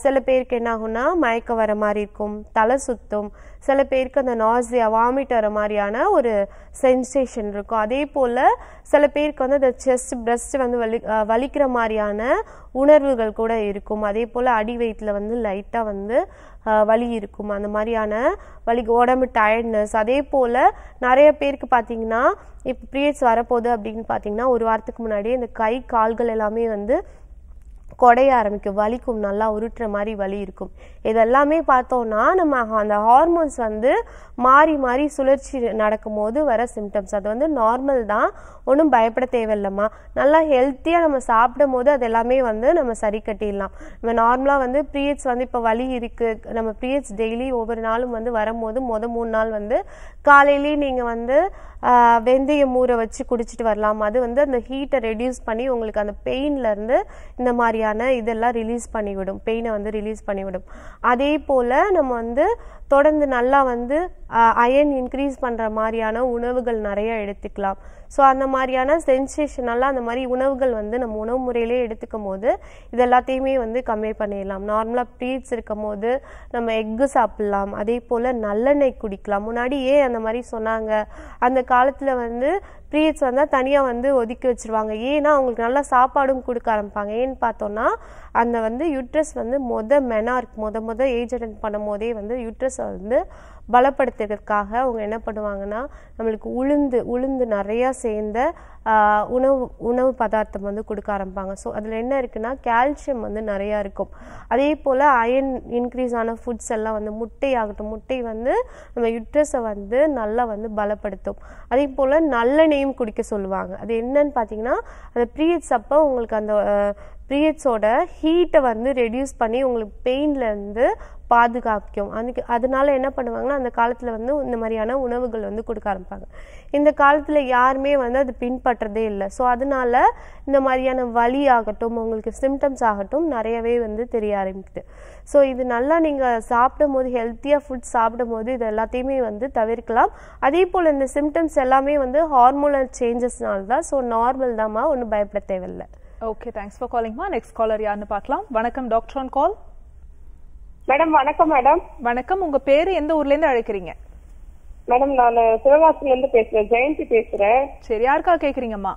சில பேருக்கு என்ன ஆகும்னா மயக்கம் வர மாதிரி இருக்கும் தலை சுத்தும் சில பேருக்கு அந்த நாசியா வாமிட் வர மாதிரியான ஒரு சென்சேஷன் இருக்கும் அதே போல் சில பேருக்கு வந்து அந்த செஸ்ட் பிரஸ்ட் வந்து வலி வலிக்கிற மாதிரியான உணர்வுகள் கூட இருக்கும் அதே போல் அடி வயிற்றில் வந்து லைட்டாக வந்து வலி இருக்கும் அந்த மாதிரியான வலி உடம்பு டயர்ட்னஸ் அதே போல் நிறைய பேருக்கு பார்த்தீங்கன்னா இப்போ பீரியட்ஸ் வரப்போகுது அப்படின்னு பார்த்தீங்கன்னா ஒரு வாரத்துக்கு முன்னாடியே இந்த கை கால்கள் எல்லாமே வந்து குடைய ஆரம்பிக்கும் வலிக்கும் நல்லா உருட்டுற மாதிரி வலி இருக்கும் இதெல்லாமே பார்த்தோம்னா நம்ம அந்த ஹார்மோன்ஸ் வந்து மாறி மாறி சுழற்சி நடக்கும்போது வர சிம்டம்ஸ் அது வந்து நார்மல் தான் ஒன்றும் பயப்பட தேவையில்லம்மா நல்லா ஹெல்த்தியாக நம்ம சாப்பிடும் போது அது எல்லாமே வந்து நம்ம சரி கட்டிடலாம் நம்ம நார்மலாக வந்து பீரியட்ஸ் வந்து இப்போ வலி இருக்குது நம்ம பீரியட்ஸ் டெய்லி ஒவ்வொரு நாளும் வந்து வரும்போது மொதல் மூணு நாள் வந்து காலையிலேயே நீங்கள் வந்து வெந்தயம் ஊற வச்சு குடிச்சிட்டு வரலாம் அது வந்து அந்த ஹீட்டை ரெடியூஸ் பண்ணி உங்களுக்கு அந்த பெயின்லேருந்து இந்த மாதிரி மாதிரியான இதெல்லாம் ரிலீஸ் பண்ணிவிடும் பெயினை வந்து ரிலீஸ் பண்ணிவிடும் அதே போல் நம்ம வந்து தொடர்ந்து நல்லா வந்து அயன் இன்க்ரீஸ் பண்ணுற மாதிரியான உணவுகள் நிறையா எடுத்துக்கலாம் ஸோ அந்த மாதிரியான சென்சேஷனெல்லாம் அந்த மாதிரி உணவுகள் வந்து நம்ம உணவு முறையிலே எடுத்துக்கும் போது இது எல்லாத்தையுமே வந்து கம்மி பண்ணிடலாம் நார்மலாக ப்ரீட்ஸ் இருக்கும் போது நம்ம எக்கு சாப்பிட்லாம் அதே போல் நல்லெண்ணெய் குடிக்கலாம் முன்னாடி ஏன் அந்த மாதிரி சொன்னாங்க அந்த காலத்தில் வந்து பீரியட்ஸ் வந்தால் தனியாக வந்து ஒதுக்கி வச்சுருவாங்க ஏன்னா அவங்களுக்கு நல்லா சாப்பாடும் கொடுக்க ஆரம்பிப்பாங்க ஏன்னு பார்த்தோன்னா அந்த வந்து யூட்ரஸ் வந்து மொத மெனார்க் மொத மொதல் ஏஜ் அட்டன் பண்ணும் போதே வந்து யூட்ரஸ் வந்து பலப்படுத்துறதுக்காக அவங்க என்ன பண்ணுவாங்கன்னா நம்மளுக்கு உளுந்து உளுந்து நிறையா சேர்ந்த உணவு உணவு பதார்த்தம் வந்து கொடுக்க ஆரம்பிப்பாங்க ஸோ அதில் என்ன இருக்குன்னா கால்சியம் வந்து நிறையா இருக்கும் அதே போல் அயன் இன்க்ரீஸ் ஆன ஃபுட்ஸ் எல்லாம் வந்து முட்டை ஆகட்டும் முட்டை வந்து நம்ம யுட்ரஸை வந்து நல்லா வந்து பலப்படுத்தும் அதே போல் நல்லெண்ணெயும் குடிக்க சொல்லுவாங்க அது என்னன்னு பார்த்தீங்கன்னா அந்த ப்ரீட்ஸ் அப்போ உங்களுக்கு அந்த பீரியட்ஸோட ஹீட்டை வந்து ரெடியூஸ் பண்ணி உங்களுக்கு பெயின்லேருந்து பாதுகாக்கும் அதுக்கு அதனால என்ன பண்ணுவாங்கன்னா அந்த காலத்தில் வந்து இந்த மாதிரியான உணவுகள் வந்து கொடுக்க ஆரம்பிப்பாங்க இந்த காலத்தில் யாருமே வந்து அது பின்பற்றதே இல்லை ஸோ அதனால இந்த மாதிரியான வலி ஆகட்டும் உங்களுக்கு சிம்டம்ஸ் ஆகட்டும் நிறையவே வந்து தெரிய ஆரம்பிக்குது ஸோ இது நல்லா நீங்கள் சாப்பிடும் போது ஹெல்த்தியாக ஃபுட் சாப்பிடும் போது இது எல்லாத்தையுமே வந்து தவிர்க்கலாம் அதே போல் இந்த சிம்டம்ஸ் எல்லாமே வந்து ஹார்மோனல் சேஞ்சஸ்னால தான் ஸோ நார்மல் தான்மா ஒன்றும் பயப்பட தேவையில்லை ஓகே தேங்க்ஸ் ஃபார் காலிங்மா நெக்ஸ்ட் காலர் யாருன்னு பார்க்கலாம் வணக்கம் டாக்டர் ஆன் கால் மேடம் வணக்கம் மேடம் வணக்கம் உங்க பேரு எந்த ஊர்ல இருந்து அழைக்கிறீங்க மேடம் நான் சிவகாசில இருந்து பேசுறேன் ஜெயந்தி பேசுறேன் சரி யாருக்கா கேக்குறீங்கம்மா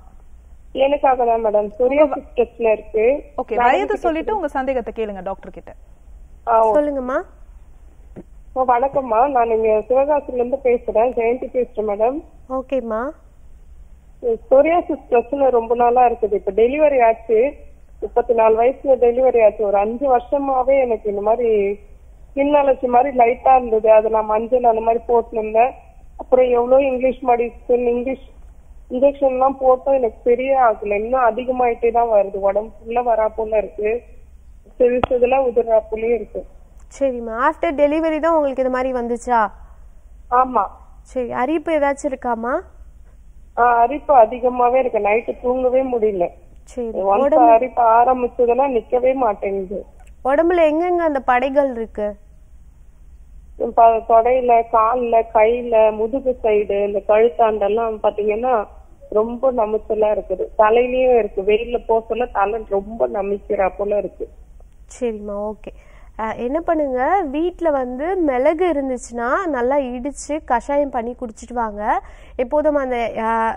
எனக்காக தான் மேடம் சூரிய ஸ்ட்ரெஸ்ல இருக்கு ஓகே வயது சொல்லிட்டு உங்க சந்தேகத்தை கேளுங்க டாக்டர் கிட்ட சொல்லுங்கம்மா வணக்கம்மா நான் இங்க சிவகாசில இருந்து பேசுறேன் ஜெயந்தி பேசுறேன் மேடம் ஓகேம்மா சோரியாசிஸ் ஸ்ட்ரெஸ்ல ரொம்ப நாளா இருக்குது இப்ப டெலிவரி ஆச்சு முப்பத்தி நாலு வயசுல டெலிவரி ஆச்சு ஒரு அஞ்சு வருஷமாவே எனக்கு இந்த மாதிரி ஸ்கின் அலர்ஜி மாதிரி லைட்டா இருந்தது அது நான் மஞ்சள் அந்த மாதிரி போட்டுருந்தேன் அப்புறம் எவ்வளோ இங்கிலீஷ் மெடிசன் இங்கிலீஷ் இன்ஜெக்ஷன் எல்லாம் போட்டோம் எனக்கு பெரிய ஆகல இன்னும் அதிகமாயிட்டே தான் வருது உடம்பு ஃபுல்லா வராப்போல இருக்கு செவிச்சதுல உதிராப்புலயும் இருக்கு சரி ஆஃப்டர் டெலிவரி தான் உங்களுக்கு இது மாதிரி வந்துச்சா ஆமா சரி அரிப்பு ஏதாச்சும் இருக்காமா அரிப்பு அதிகமாவே இருக்கு நைட்டு தூங்கவே முடியல மாட்டேங்குது உடம்புல எங்கெங்க அந்த படைகள் இருக்கு தொடையில கால்ல கையில முதுகு சைடு இந்த கழுத்தாண்டெல்லாம் பாத்தீங்கன்னா ரொம்ப நமிச்சலா இருக்குது தலையிலயும் இருக்கு வெயில போசல தலை ரொம்ப நமிக்கிறா போல இருக்கு சரிம்மா ஓகே என்ன பண்ணுங்கள் வீட்டில் வந்து மிளகு இருந்துச்சுன்னா நல்லா இடித்து கஷாயம் பண்ணி குடிச்சிட்டு வாங்க எப்போதும் அந்த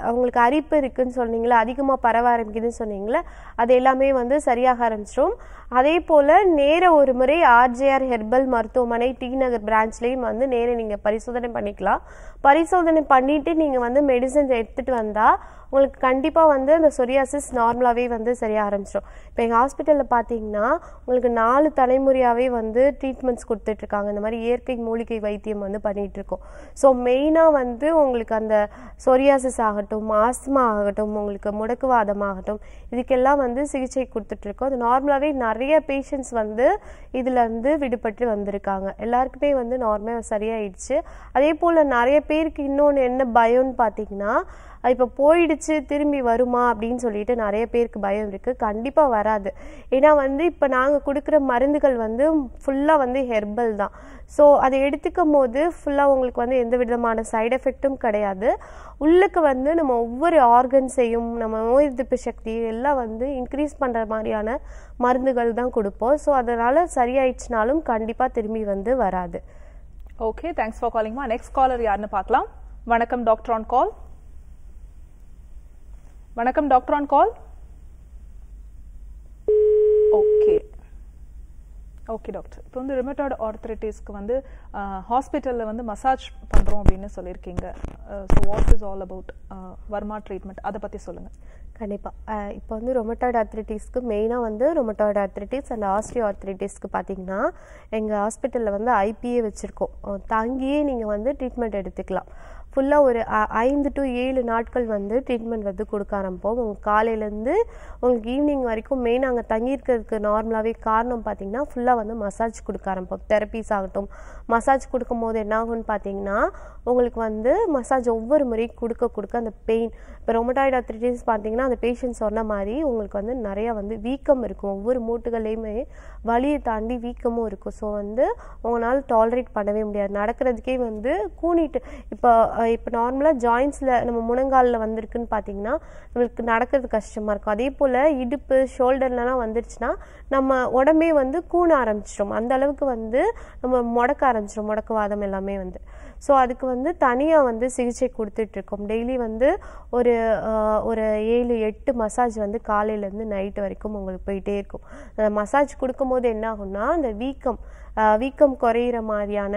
அவங்களுக்கு அரிப்பு இருக்குதுன்னு சொன்னீங்களா அதிகமாக பரவ ஆரம்பிக்குதுன்னு சொன்னீங்களா அது எல்லாமே வந்து சரியாக ஆரம்பிச்சிடும் அதே போல் நேர ஒரு முறை ஆர்ஜேஆர் ஹெர்பல் மருத்துவமனை டி நகர் பிரான்ச்லேயும் வந்து நேர நீங்கள் பரிசோதனை பண்ணிக்கலாம் பரிசோதனை பண்ணிவிட்டு நீங்கள் வந்து மெடிசன் எடுத்துகிட்டு வந்தால் உங்களுக்கு கண்டிப்பாக வந்து அந்த சொரியாசிஸ் நார்மலாகவே வந்து சரிய ஆரம்பிச்சிடும் இப்போ எங்கள் ஹாஸ்பிட்டலில் பார்த்தீங்கன்னா உங்களுக்கு நாலு தலைமுறையாகவே வந்து ட்ரீட்மெண்ட்ஸ் கொடுத்துட்ருக்காங்க இந்த மாதிரி இயற்கை மூலிகை வைத்தியம் வந்து பண்ணிகிட்ருக்கோம் ஸோ மெயினாக வந்து உங்களுக்கு அந்த சொரியாசிஸ் ஆகட்டும் ஆஸ்துமா ஆகட்டும் உங்களுக்கு முடக்குவாதம் ஆகட்டும் இதுக்கெல்லாம் வந்து சிகிச்சை கொடுத்துட்ருக்கோம் அது நார்மலாகவே நிறைய பேஷண்ட்ஸ் வந்து இதில் வந்து விடுபட்டு வந்திருக்காங்க எல்லாருக்குமே வந்து நார்மலாக சரியாயிடுச்சு அதே போல் நிறைய பேருக்கு இன்னொன்று என்ன பயம்னு பார்த்தீங்கன்னா அது இப்போ போயிடுச்சு திரும்பி வருமா அப்படின்னு சொல்லிட்டு நிறைய பேருக்கு பயம் இருக்குது கண்டிப்பாக வராது ஏன்னா வந்து இப்போ நாங்கள் கொடுக்குற மருந்துகள் வந்து ஃபுல்லாக வந்து ஹெர்பல் தான் ஸோ அதை எடுத்துக்கும் போது ஃபுல்லாக உங்களுக்கு வந்து எந்த விதமான சைடு எஃபெக்ட்டும் கிடையாது உள்ளுக்கு வந்து நம்ம ஒவ்வொரு ஆர்கன்ஸையும் நம்ம நோய் எதிர்ப்பு சக்தி எல்லாம் வந்து இன்க்ரீஸ் பண்ணுற மாதிரியான மருந்துகள் தான் கொடுப்போம் ஸோ அதனால் சரியாயிடுச்சுனாலும் கண்டிப்பாக திரும்பி வந்து வராது ஓகே தேங்க்ஸ் ஃபார் காலிங்மா நெக்ஸ்ட் காலர் யாருன்னு பார்க்கலாம் வணக்கம் டாக்டர் ஆன் கால் வணக்கம் doctor on call okay okay doctor இப்போ வந்து ரிமேட்டாய்டு ஆர்த்ரைட்டிஸ்க்கு வந்து ஹாஸ்பிட்டலில் வந்து மசாஜ் பண்ணுறோம் அப்படின்னு சொல்லியிருக்கீங்க so what is all about Varma treatment அதை பற்றி சொல்லுங்கள் கண்டிப்பாக இப்போ வந்து ரொமட்டாய்டு ஆர்த்திரிட்டிஸ்க்கு மெயினாக வந்து ரொமட்டாய்டு ஆர்த்திரிட்டிஸ் அண்ட் ஆஸ்ட்ரியோ ஆர்த்திரிட்டிஸ்க்கு பார்த்தீங்கன்னா எங்கள் ஹாஸ்பிட்டலில் வந்து ஐபிஏ வச்சுருக்கோம் தாங்கியே நீங்கள் வந்து ட்ரீட்மெண்ட் எடுத்துக்கலாம் ஃபுல்லாக ஒரு ஐந்து டு ஏழு நாட்கள் வந்து ட்ரீட்மெண்ட் வந்து கொடுக்க ஆரம்பிப்போம் உங்களுக்கு காலையிலேருந்து உங்களுக்கு ஈவினிங் வரைக்கும் மெயின் அங்கே தங்கியிருக்கிறதுக்கு நார்மலாகவே காரணம் பார்த்திங்கன்னா ஃபுல்லாக வந்து மசாஜ் கொடுக்க ஆரம்பிப்போம் தெரப்பீஸ் ஆகட்டும் மசாஜ் கொடுக்கும் போது பார்த்தீங்கன்னா உங்களுக்கு வந்து மசாஜ் ஒவ்வொரு முறையும் கொடுக்க கொடுக்க அந்த பெயின் இப்போ ரொமட்டாய்டு அத்ரிட்டிஸ் பார்த்தீங்கன்னா அந்த பேஷண்ட் சொன்ன மாதிரி உங்களுக்கு வந்து நிறையா வந்து வீக்கம் இருக்கும் ஒவ்வொரு மூட்டுகள்லேயுமே வலியை தாண்டி வீக்கமும் இருக்கும் ஸோ வந்து உங்களால் டாலரேட் பண்ணவே முடியாது நடக்கிறதுக்கே வந்து கூணிட்டு இப்போ இப்போ நார்மலாக ஜாயின்ஸில் நம்ம முனங்காலில் வந்திருக்குன்னு பார்த்தீங்கன்னா நம்மளுக்கு நடக்கிறது கஷ்டமாக இருக்கும் அதே போல் இடுப்பு ஷோல்டர்லலாம் வந்துருச்சுன்னா நம்ம உடம்பே வந்து கூண ஆரம்பிச்சிடும் அந்த அளவுக்கு வந்து நம்ம முடக்க ஆரம்பிச்சிடும் முடக்கவாதம் எல்லாமே வந்து ஸோ அதுக்கு வந்து தனியாக வந்து சிகிச்சை கொடுத்துட்ருக்கோம் டெய்லி வந்து ஒரு ஒரு ஏழு எட்டு மசாஜ் வந்து காலையிலேருந்து நைட் வரைக்கும் உங்களுக்கு போயிட்டே இருக்கும் மசாஜ் கொடுக்கும்போது என்ன ஆகும்னா அந்த வீக்கம் வீக்கம் குறையிற மாதிரியான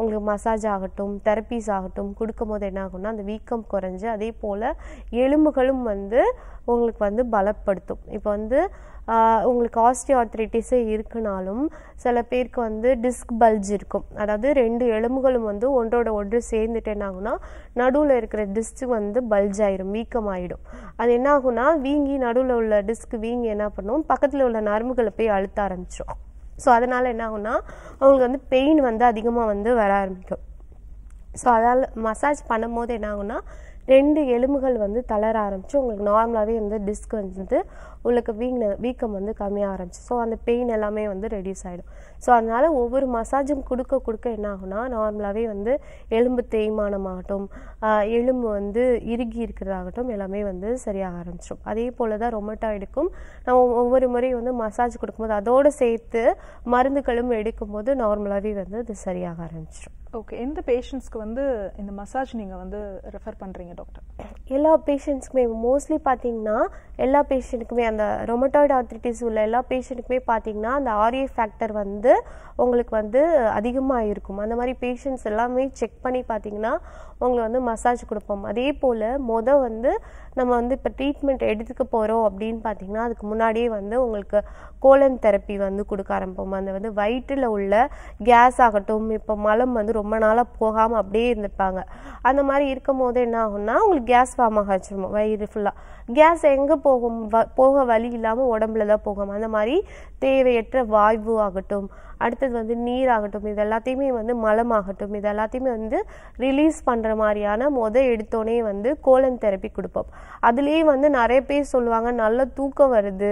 உங்களுக்கு மசாஜ் ஆகட்டும் தெரப்பீஸ் ஆகட்டும் கொடுக்கும்போது என்ன ஆகும்னா அந்த வீக்கம் குறைஞ்சு அதே போல் எலும்புகளும் வந்து உங்களுக்கு வந்து பலப்படுத்தும் இப்போ வந்து உங்களுக்கு ஆஸ்டியோஆர்த்ரைட்டிஸே இருக்குனாலும் சில பேருக்கு வந்து டிஸ்க் பல்ஜ் இருக்கும் அதாவது ரெண்டு எலும்புகளும் வந்து ஒன்றோட ஒன்று சேர்ந்துட்டு நடுவில் இருக்கிற டிஸ்க் வந்து பல்ஜ் ஆயிடும் வீக்கமாயிடும் அது என்ன ஆகும்னா வீங்கி நடுவில் உள்ள டிஸ்க் வீங்கி என்ன பண்ணும் பக்கத்தில் உள்ள நரம்புகளை போய் அழுத்த ஆரம்பிச்சிடும் ஸோ அதனால் என்ன ஆகும்னா அவங்களுக்கு வந்து பெயின் வந்து அதிகமாக வந்து வர ஆரம்பிக்கும் ஸோ அதால் மசாஜ் பண்ணும்போது என்ன ஆகும்னா ரெண்டு எலும்புகள் வந்து தளர ஆரம்பிச்சு உங்களுக்கு நார்மலாகவே வந்து டிஸ்க் வந்து உங்களுக்கு வீங்க வீக்கம் வந்து கம்மியாக ஆரம்பிச்சு ஸோ அந்த பெயின் எல்லாமே வந்து ரெடியூஸ் ஆகிடும் ஸோ அதனால் ஒவ்வொரு மசாஜும் கொடுக்க கொடுக்க என்ன ஆகும்னா நார்மலாகவே வந்து எலும்பு தேய்மானமாகட்டும் எலும்பு வந்து இறுகி இருக்கிறதாகட்டும் எல்லாமே வந்து சரியாக ஆரம்பிச்சிடும் அதே போல் தான் ரொமட்டாய்டுக்கும் நம்ம ஒவ்வொரு முறையும் வந்து மசாஜ் கொடுக்கும்போது அதோடு சேர்த்து மருந்துகளும் எடுக்கும்போது நார்மலாகவே வந்து அது சரியாக ஆரம்பிச்சிடும் ஓகே எந்த பேஷண்ட்ஸ்க்கு வந்து இந்த மசாஜ் நீங்கள் வந்து ரெஃபர் பண்ணுறீங்க டாக்டர் எல்லா பேஷண்ட்ஸ்க்குமே மோஸ்ட்லி பார்த்தீங்கன்னா எல்லா பேஷண்ட்டுக்குமே அந்த ரொமட்டாய்டு ஆர்த்ரிட்டிஸ் உள்ள எல்லா பேஷண்ட்டுக்குமே பார்த்தீங்கன்னா அந்த ஆரிய ஃபேக்டர் e வந்து உங்களுக்கு வந்து அதிகமாக இருக்கும் அந்த மாதிரி பேஷண்ட்ஸ் எல்லாமே செக் பண்ணி பார்த்தீங்கன்னா உங்களை வந்து மசாஜ் கொடுப்போம் அதே போல் மொதல் வந்து நம்ம வந்து இப்போ ட்ரீட்மெண்ட் எடுத்துக்க போகிறோம் அப்படின்னு பார்த்தீங்கன்னா அதுக்கு முன்னாடியே வந்து உங்களுக்கு கோலன் தெரப்பி வந்து கொடுக்க ஆரம்பிப்போம் அந்த வந்து வயிற்றில் உள்ள கேஸ் ஆகட்டும் இப்போ மலம் வந்து ரொம்ப நாளாக போகாமல் அப்படியே இருந்திருப்பாங்க அந்த மாதிரி இருக்கும் போது என்ன ஆகும்னா உங்களுக்கு கேஸ் ஃபார்ம் ஆக வச்சிருமோ வயிறு ஃபுல்லாக கேஸ் எங்கே போகும் போக வழி இல்லாமல் உடம்புல தான் போகும் அந்த மாதிரி தேவையற்ற வாய்வு ஆகட்டும் அடுத்தது வந்து நீராகட்டும் இது எல்லாத்தையுமே வந்து மலம் ஆகட்டும் இது எல்லாத்தையுமே வந்து ரிலீஸ் பண்ணுற மாதிரியான மொதல் எடுத்தோடனே வந்து கோலன் தெரப்பி கொடுப்போம் அதுலேயே வந்து நிறைய பேர் சொல்லுவாங்க நல்ல தூக்கம் வருது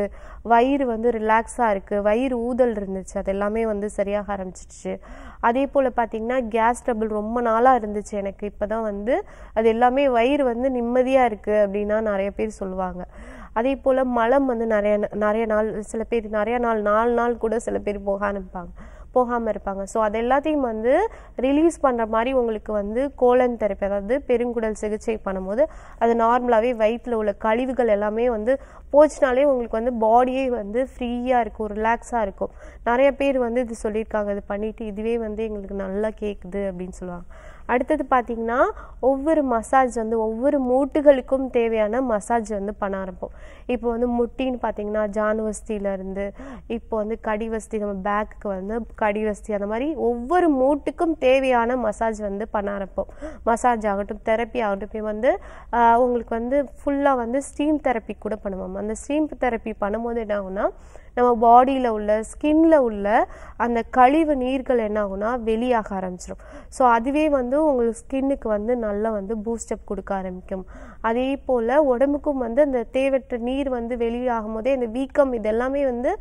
வயிறு வந்து ரிலாக்ஸாக இருக்குது வயிறு ஊதல் இருந்துச்சு அது எல்லாமே வந்து சரியாக ஆரம்பிச்சிச்சு அதே போல் பார்த்திங்கன்னா கேஸ் ட்ரபிள் ரொம்ப நாளாக இருந்துச்சு எனக்கு இப்போ தான் வந்து அது எல்லாமே வயிறு வந்து நிம்மதியாக இருக்குது அப்படின்னா நிறைய பேர் சொல்லுவாங்க அதே போல் மலம் வந்து நிறைய நிறைய நாள் சில பேர் நிறைய நாள் நாலு நாள் கூட சில பேர் போக அனுப்பாங்க போகாமல் இருப்பாங்க ஸோ அது எல்லாத்தையும் வந்து ரிலீஸ் பண்ணுற மாதிரி உங்களுக்கு வந்து கோலன் தெரப்பி அதாவது பெருங்குடல் சிகிச்சை பண்ணும்போது அது நார்மலாகவே வயிற்றில் உள்ள கழிவுகள் எல்லாமே வந்து போச்சுனாலே உங்களுக்கு வந்து பாடியே வந்து ஃப்ரீயாக இருக்கும் ரிலாக்ஸாக இருக்கும் நிறைய பேர் வந்து இது சொல்லியிருக்காங்க இது பண்ணிவிட்டு இதுவே வந்து எங்களுக்கு நல்லா கேட்குது அப்படின்னு சொல்லுவாங்க அடுத்தது பார்த்திங்கன்னா ஒவ்வொரு மசாஜ் வந்து ஒவ்வொரு மூட்டுகளுக்கும் தேவையான மசாஜ் வந்து பண்ண ஆரம்பிப்போம் இப்போ வந்து முட்டின்னு பார்த்திங்கன்னா ஜானுவஸ்தியிலேருந்து இப்போ வந்து கடிவஸ்தி நம்ம பேக்குக்கு வந்து கடிவஸ்தி அந்த மாதிரி ஒவ்வொரு மூட்டுக்கும் தேவையான மசாஜ் வந்து பண்ண ஆரம்பிப்போம் மசாஜ் ஆகட்டும் தெரப்பி ஆகட்டும் இப்போ வந்து உங்களுக்கு வந்து ஃபுல்லாக வந்து ஸ்டீம் தெரப்பி கூட பண்ணுவோம் அந்த ஸ்டீம் தெரப்பி பண்ணும்போது என்ன ஆகும்னா நம்ம பாடியில் உள்ள ஸ்கின்ல உள்ள அந்த கழிவு நீர்கள் என்ன ஆகும்னா வெளியாக ஆரம்பிச்சிடும் ஸோ அதுவே வந்து உங்களுக்கு ஸ்கின்னுக்கு வந்து நல்லா வந்து பூஸ்டப் கொடுக்க ஆரம்பிக்கும் அதே போல் உடம்புக்கும் வந்து அந்த தேவற்ற நீர் வந்து வெளியாகும் போதே இந்த வீக்கம் இதெல்லாமே வந்து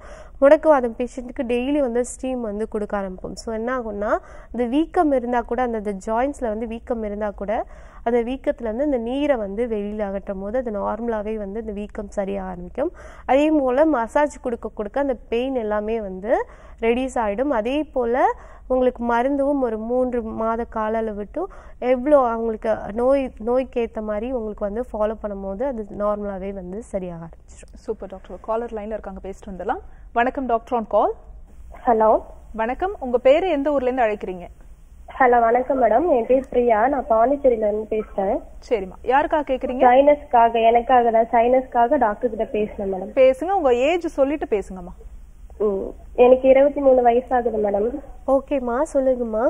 முடக்குவாதம் பேஷண்ட்டுக்கு டெய்லி வந்து ஸ்டீம் வந்து கொடுக்க ஆரம்பிக்கும் ஸோ என்ன ஆகும்னா இந்த வீக்கம் இருந்தால் கூட அந்த ஜாயின்ஸில் வந்து வீக்கம் இருந்தால் கூட அந்த வீக்கத்துலேருந்து இந்த நீரை வந்து வெளியில் அகற்றும் போது அது நார்மலாகவே வந்து இந்த வீக்கம் சரிய ஆரம்பிக்கும் அதே போல் மசாஜ் கொடுக்க கொடுக்க அந்த பெயின் எல்லாமே வந்து ரெடியூஸ் ஆகிடும் அதே போல் உங்களுக்கு மருந்தும் ஒரு மூன்று மாத கால அளவுட்டும் எவ்வளோ அவங்களுக்கு நோய் நோய்க்கு ஏற்ற மாதிரி உங்களுக்கு வந்து ஃபாலோ பண்ணும்போது அது நார்மலாகவே வந்து சரியாக ஆரம்பிச்சிடும் சூப்பர் டாக்டர் காலர் லைனில் இருக்காங்க பேசிட்டு வந்துடலாம் வணக்கம் டாக்டர் ஆன் கால் ஹலோ வணக்கம் உங்கள் பேர் எந்த ஊர்லேருந்து அழைக்கிறீங்க ஹலோ வணக்கம் மேடம் என் பேர் பிரியா நான் பாண்டிச்சேரியில இருந்து பேசுறேன் சரிம்மா யாருக்காக கேக்குறீங்க சைனஸ்க்காக எனக்காக தான் சைனஸ்க்காக டாக்டர் கிட்ட பேசுறேன் மேடம் பேசுங்க உங்க ஏஜ் சொல்லிட்டு பேசுங்கம்மா எனக்கு இருபத்தி மூணு வயசு ஆகுது மேடம் ஓகேம்மா சொல்லுங்கம்மா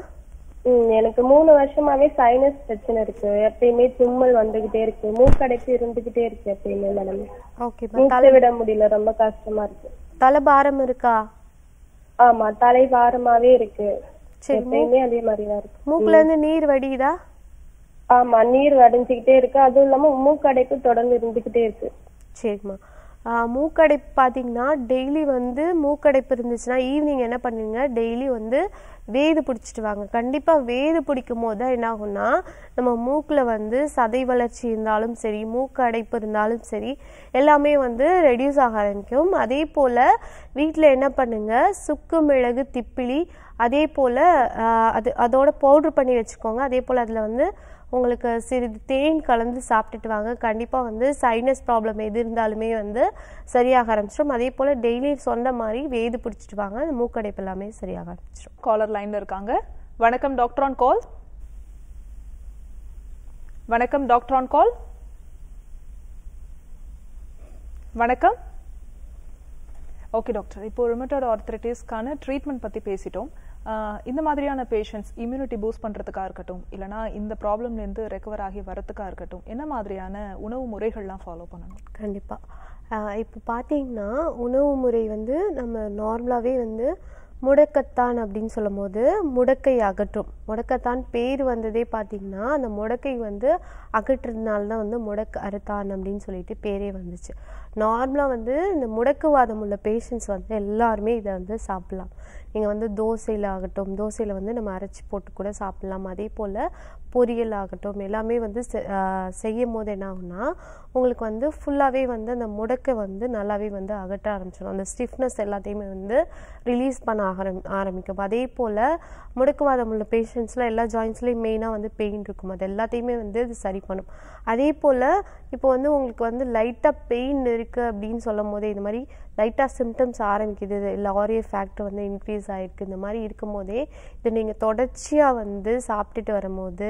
எனக்கு மூணு வருஷமாவே சைனஸ் பிரச்சனை இருக்கு எப்பயுமே தும்மல் வந்துகிட்டே இருக்கு மூக்கடைப்பு இருந்துகிட்டே இருக்கு எப்பயுமே மேடம் தலை விட முடியல ரொம்ப கஷ்டமா இருக்கு தலைபாரம் இருக்கா ஆமா தலைபாரமாவே இருக்கு சரி அதே மாதிரி தான் இருக்கு மூக்குல இருந்து நீர் வடியுதா ஆமா நீர் வடிஞ்சுக்கிட்டே இருக்கு அதுவும் இல்லாம மூக்கடைப்பு தொடர்ந்து இருந்துகிட்டே இருக்கு சரிம்மா மூக்கடைப்பு பார்த்தீங்கன்னா டெய்லி வந்து மூக்கடைப்பு இருந்துச்சுன்னா ஈவினிங் என்ன பண்ணுங்க டெய்லி வந்து வேது பிடிச்சிட்டு வாங்க கண்டிப்பாக வேது பிடிக்கும் போது தான் என்ன ஆகும்னா நம்ம மூக்கில் வந்து சதை வளர்ச்சி இருந்தாலும் சரி மூக்கடைப்பு இருந்தாலும் சரி எல்லாமே வந்து ரெடியூஸ் ஆக ஆரம்பிக்கும் அதே போல் வீட்டில் என்ன பண்ணுங்க சுக்கு மிளகு திப்பிலி அதே போல் அது அதோட பவுட்ரு பண்ணி வச்சுக்கோங்க அதே போல் அதில் வந்து உங்களுக்கு சிறிது தேன் கலந்து சாப்பிட்டுட்டு வாங்க கண்டிப்பாக வந்து சைனஸ் ப்ராப்ளம் எது இருந்தாலுமே வந்து சரியாக ஆரம்பிச்சிடும் அதே போல் டெய்லி சொன்ன மாதிரி வேது பிடிச்சிட்டு வாங்க மூக்கடைப்பு எல்லாமே சரியாக ஆரம்பிச்சிடும் காலர் லைனில் இருக்காங்க வணக்கம் டாக்டர் ஆன் கால் வணக்கம் டாக்டர் ஆன் கால் வணக்கம் ஓகே டாக்டர் இப்போ ரிமோட்டோட ஆர்த்தரைட்டிஸ்க்கான ட்ரீட்மெண்ட் பற்றி பேசிட்டோம் இந்த மாதிரியான பேஷண்ட்ஸ் இம்யூனிட்டி பூஸ்ட் பண்ணுறதுக்காக இருக்கட்டும் இல்லைனா இந்த ப்ராப்ளம்லேருந்து ரெக்கவர் ஆகி வரத்துக்காக இருக்கட்டும் என்ன மாதிரியான உணவு முறைகள்லாம் ஃபாலோ பண்ணணும் கண்டிப்பாக இப்போ பார்த்தீங்கன்னா உணவு முறை வந்து நம்ம நார்மலாகவே வந்து முடக்கத்தான் அப்படின்னு சொல்லும் போது முடக்கை அகற்றும் முடக்கத்தான் பேர் வந்ததே பார்த்தீங்கன்னா அந்த முடக்கை வந்து அகற்றுறதுனால தான் வந்து முடக்க அறுத்தான் அப்படின்னு சொல்லிட்டு பேரே வந்துச்சு நார்மலாக வந்து இந்த முடக்குவாதம் உள்ள பேஷண்ட்ஸ் வந்து எல்லாருமே இதை வந்து சாப்பிட்லாம் நீங்கள் வந்து தோசையில் ஆகட்டும் தோசையில் வந்து நம்ம அரைச்சி போட்டு கூட சாப்பிட்லாம் அதே போல் பொரியல் ஆகட்டும் எல்லாமே வந்து செய்யும் போது என்ன ஆகும்னா உங்களுக்கு வந்து ஃபுல்லாகவே வந்து அந்த முடக்கை வந்து நல்லாவே வந்து அகற்ற ஆரம்பிச்சிடும் அந்த ஸ்டிஃப்னஸ் எல்லாத்தையுமே வந்து ரிலீஸ் பண்ண ஆரம் ஆரம்பிக்கும் அதே போல் முடக்குவாதம் உள்ள பேஷண்ட்ஸில் எல்லா ஜாயின்ஸ்லேயும் மெயினாக வந்து பெயின் இருக்கும் அது எல்லாத்தையுமே வந்து இது சரி பண்ணும் அதே போல் இப்போ வந்து உங்களுக்கு வந்து லைட்டாக பெயின் இருக்குது அப்படின்னு சொல்லும் போதே இது மாதிரி லைட்டாக சிம்டம்ஸ் ஆரம்பிக்குது இல்லை ஆரிய ஃபேக்டர் வந்து இன்க்ரீஸ் ஆகிருக்கு இந்த மாதிரி இருக்கும் போதே இதை நீங்கள் தொடர்ச்சியாக வந்து சாப்பிட்டுட்டு வரும்போது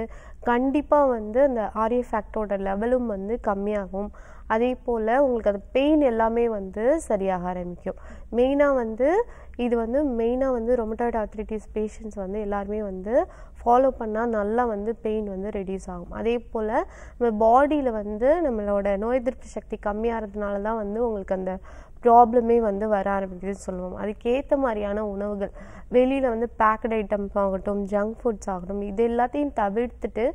கண்டிப்பாக வந்து அந்த ஆரிய ஃபேக்டரோட லெவலும் வந்து கம்மியாகும் அதே போல் உங்களுக்கு அந்த பெயின் எல்லாமே வந்து சரியாக ஆரம்பிக்கும் மெயினாக வந்து இது வந்து மெயினாக வந்து ரொமட்டாய்டு ஆர்த்ரைட்டிஸ் பேஷண்ட்ஸ் வந்து எல்லாருமே வந்து ஃபாலோ பண்ணால் நல்லா வந்து பெயின் வந்து ரெடியூஸ் ஆகும் அதே போல் நம்ம பாடியில் வந்து நம்மளோட நோய் எதிர்ப்பு சக்தி கம்மியாகிறதுனால தான் வந்து உங்களுக்கு அந்த ப்ராப்ளமே வந்து வர ஆரம்பிக்குதுன்னு சொல்லுவோம் அதுக்கேற்ற மாதிரியான உணவுகள் வெளியில் வந்து பேக்கட் ஐட்டம்ஸ் ஆகட்டும் ஜங்க் ஃபுட்ஸ் ஆகட்டும் இது எல்லாத்தையும் தவிர்த்துட்டு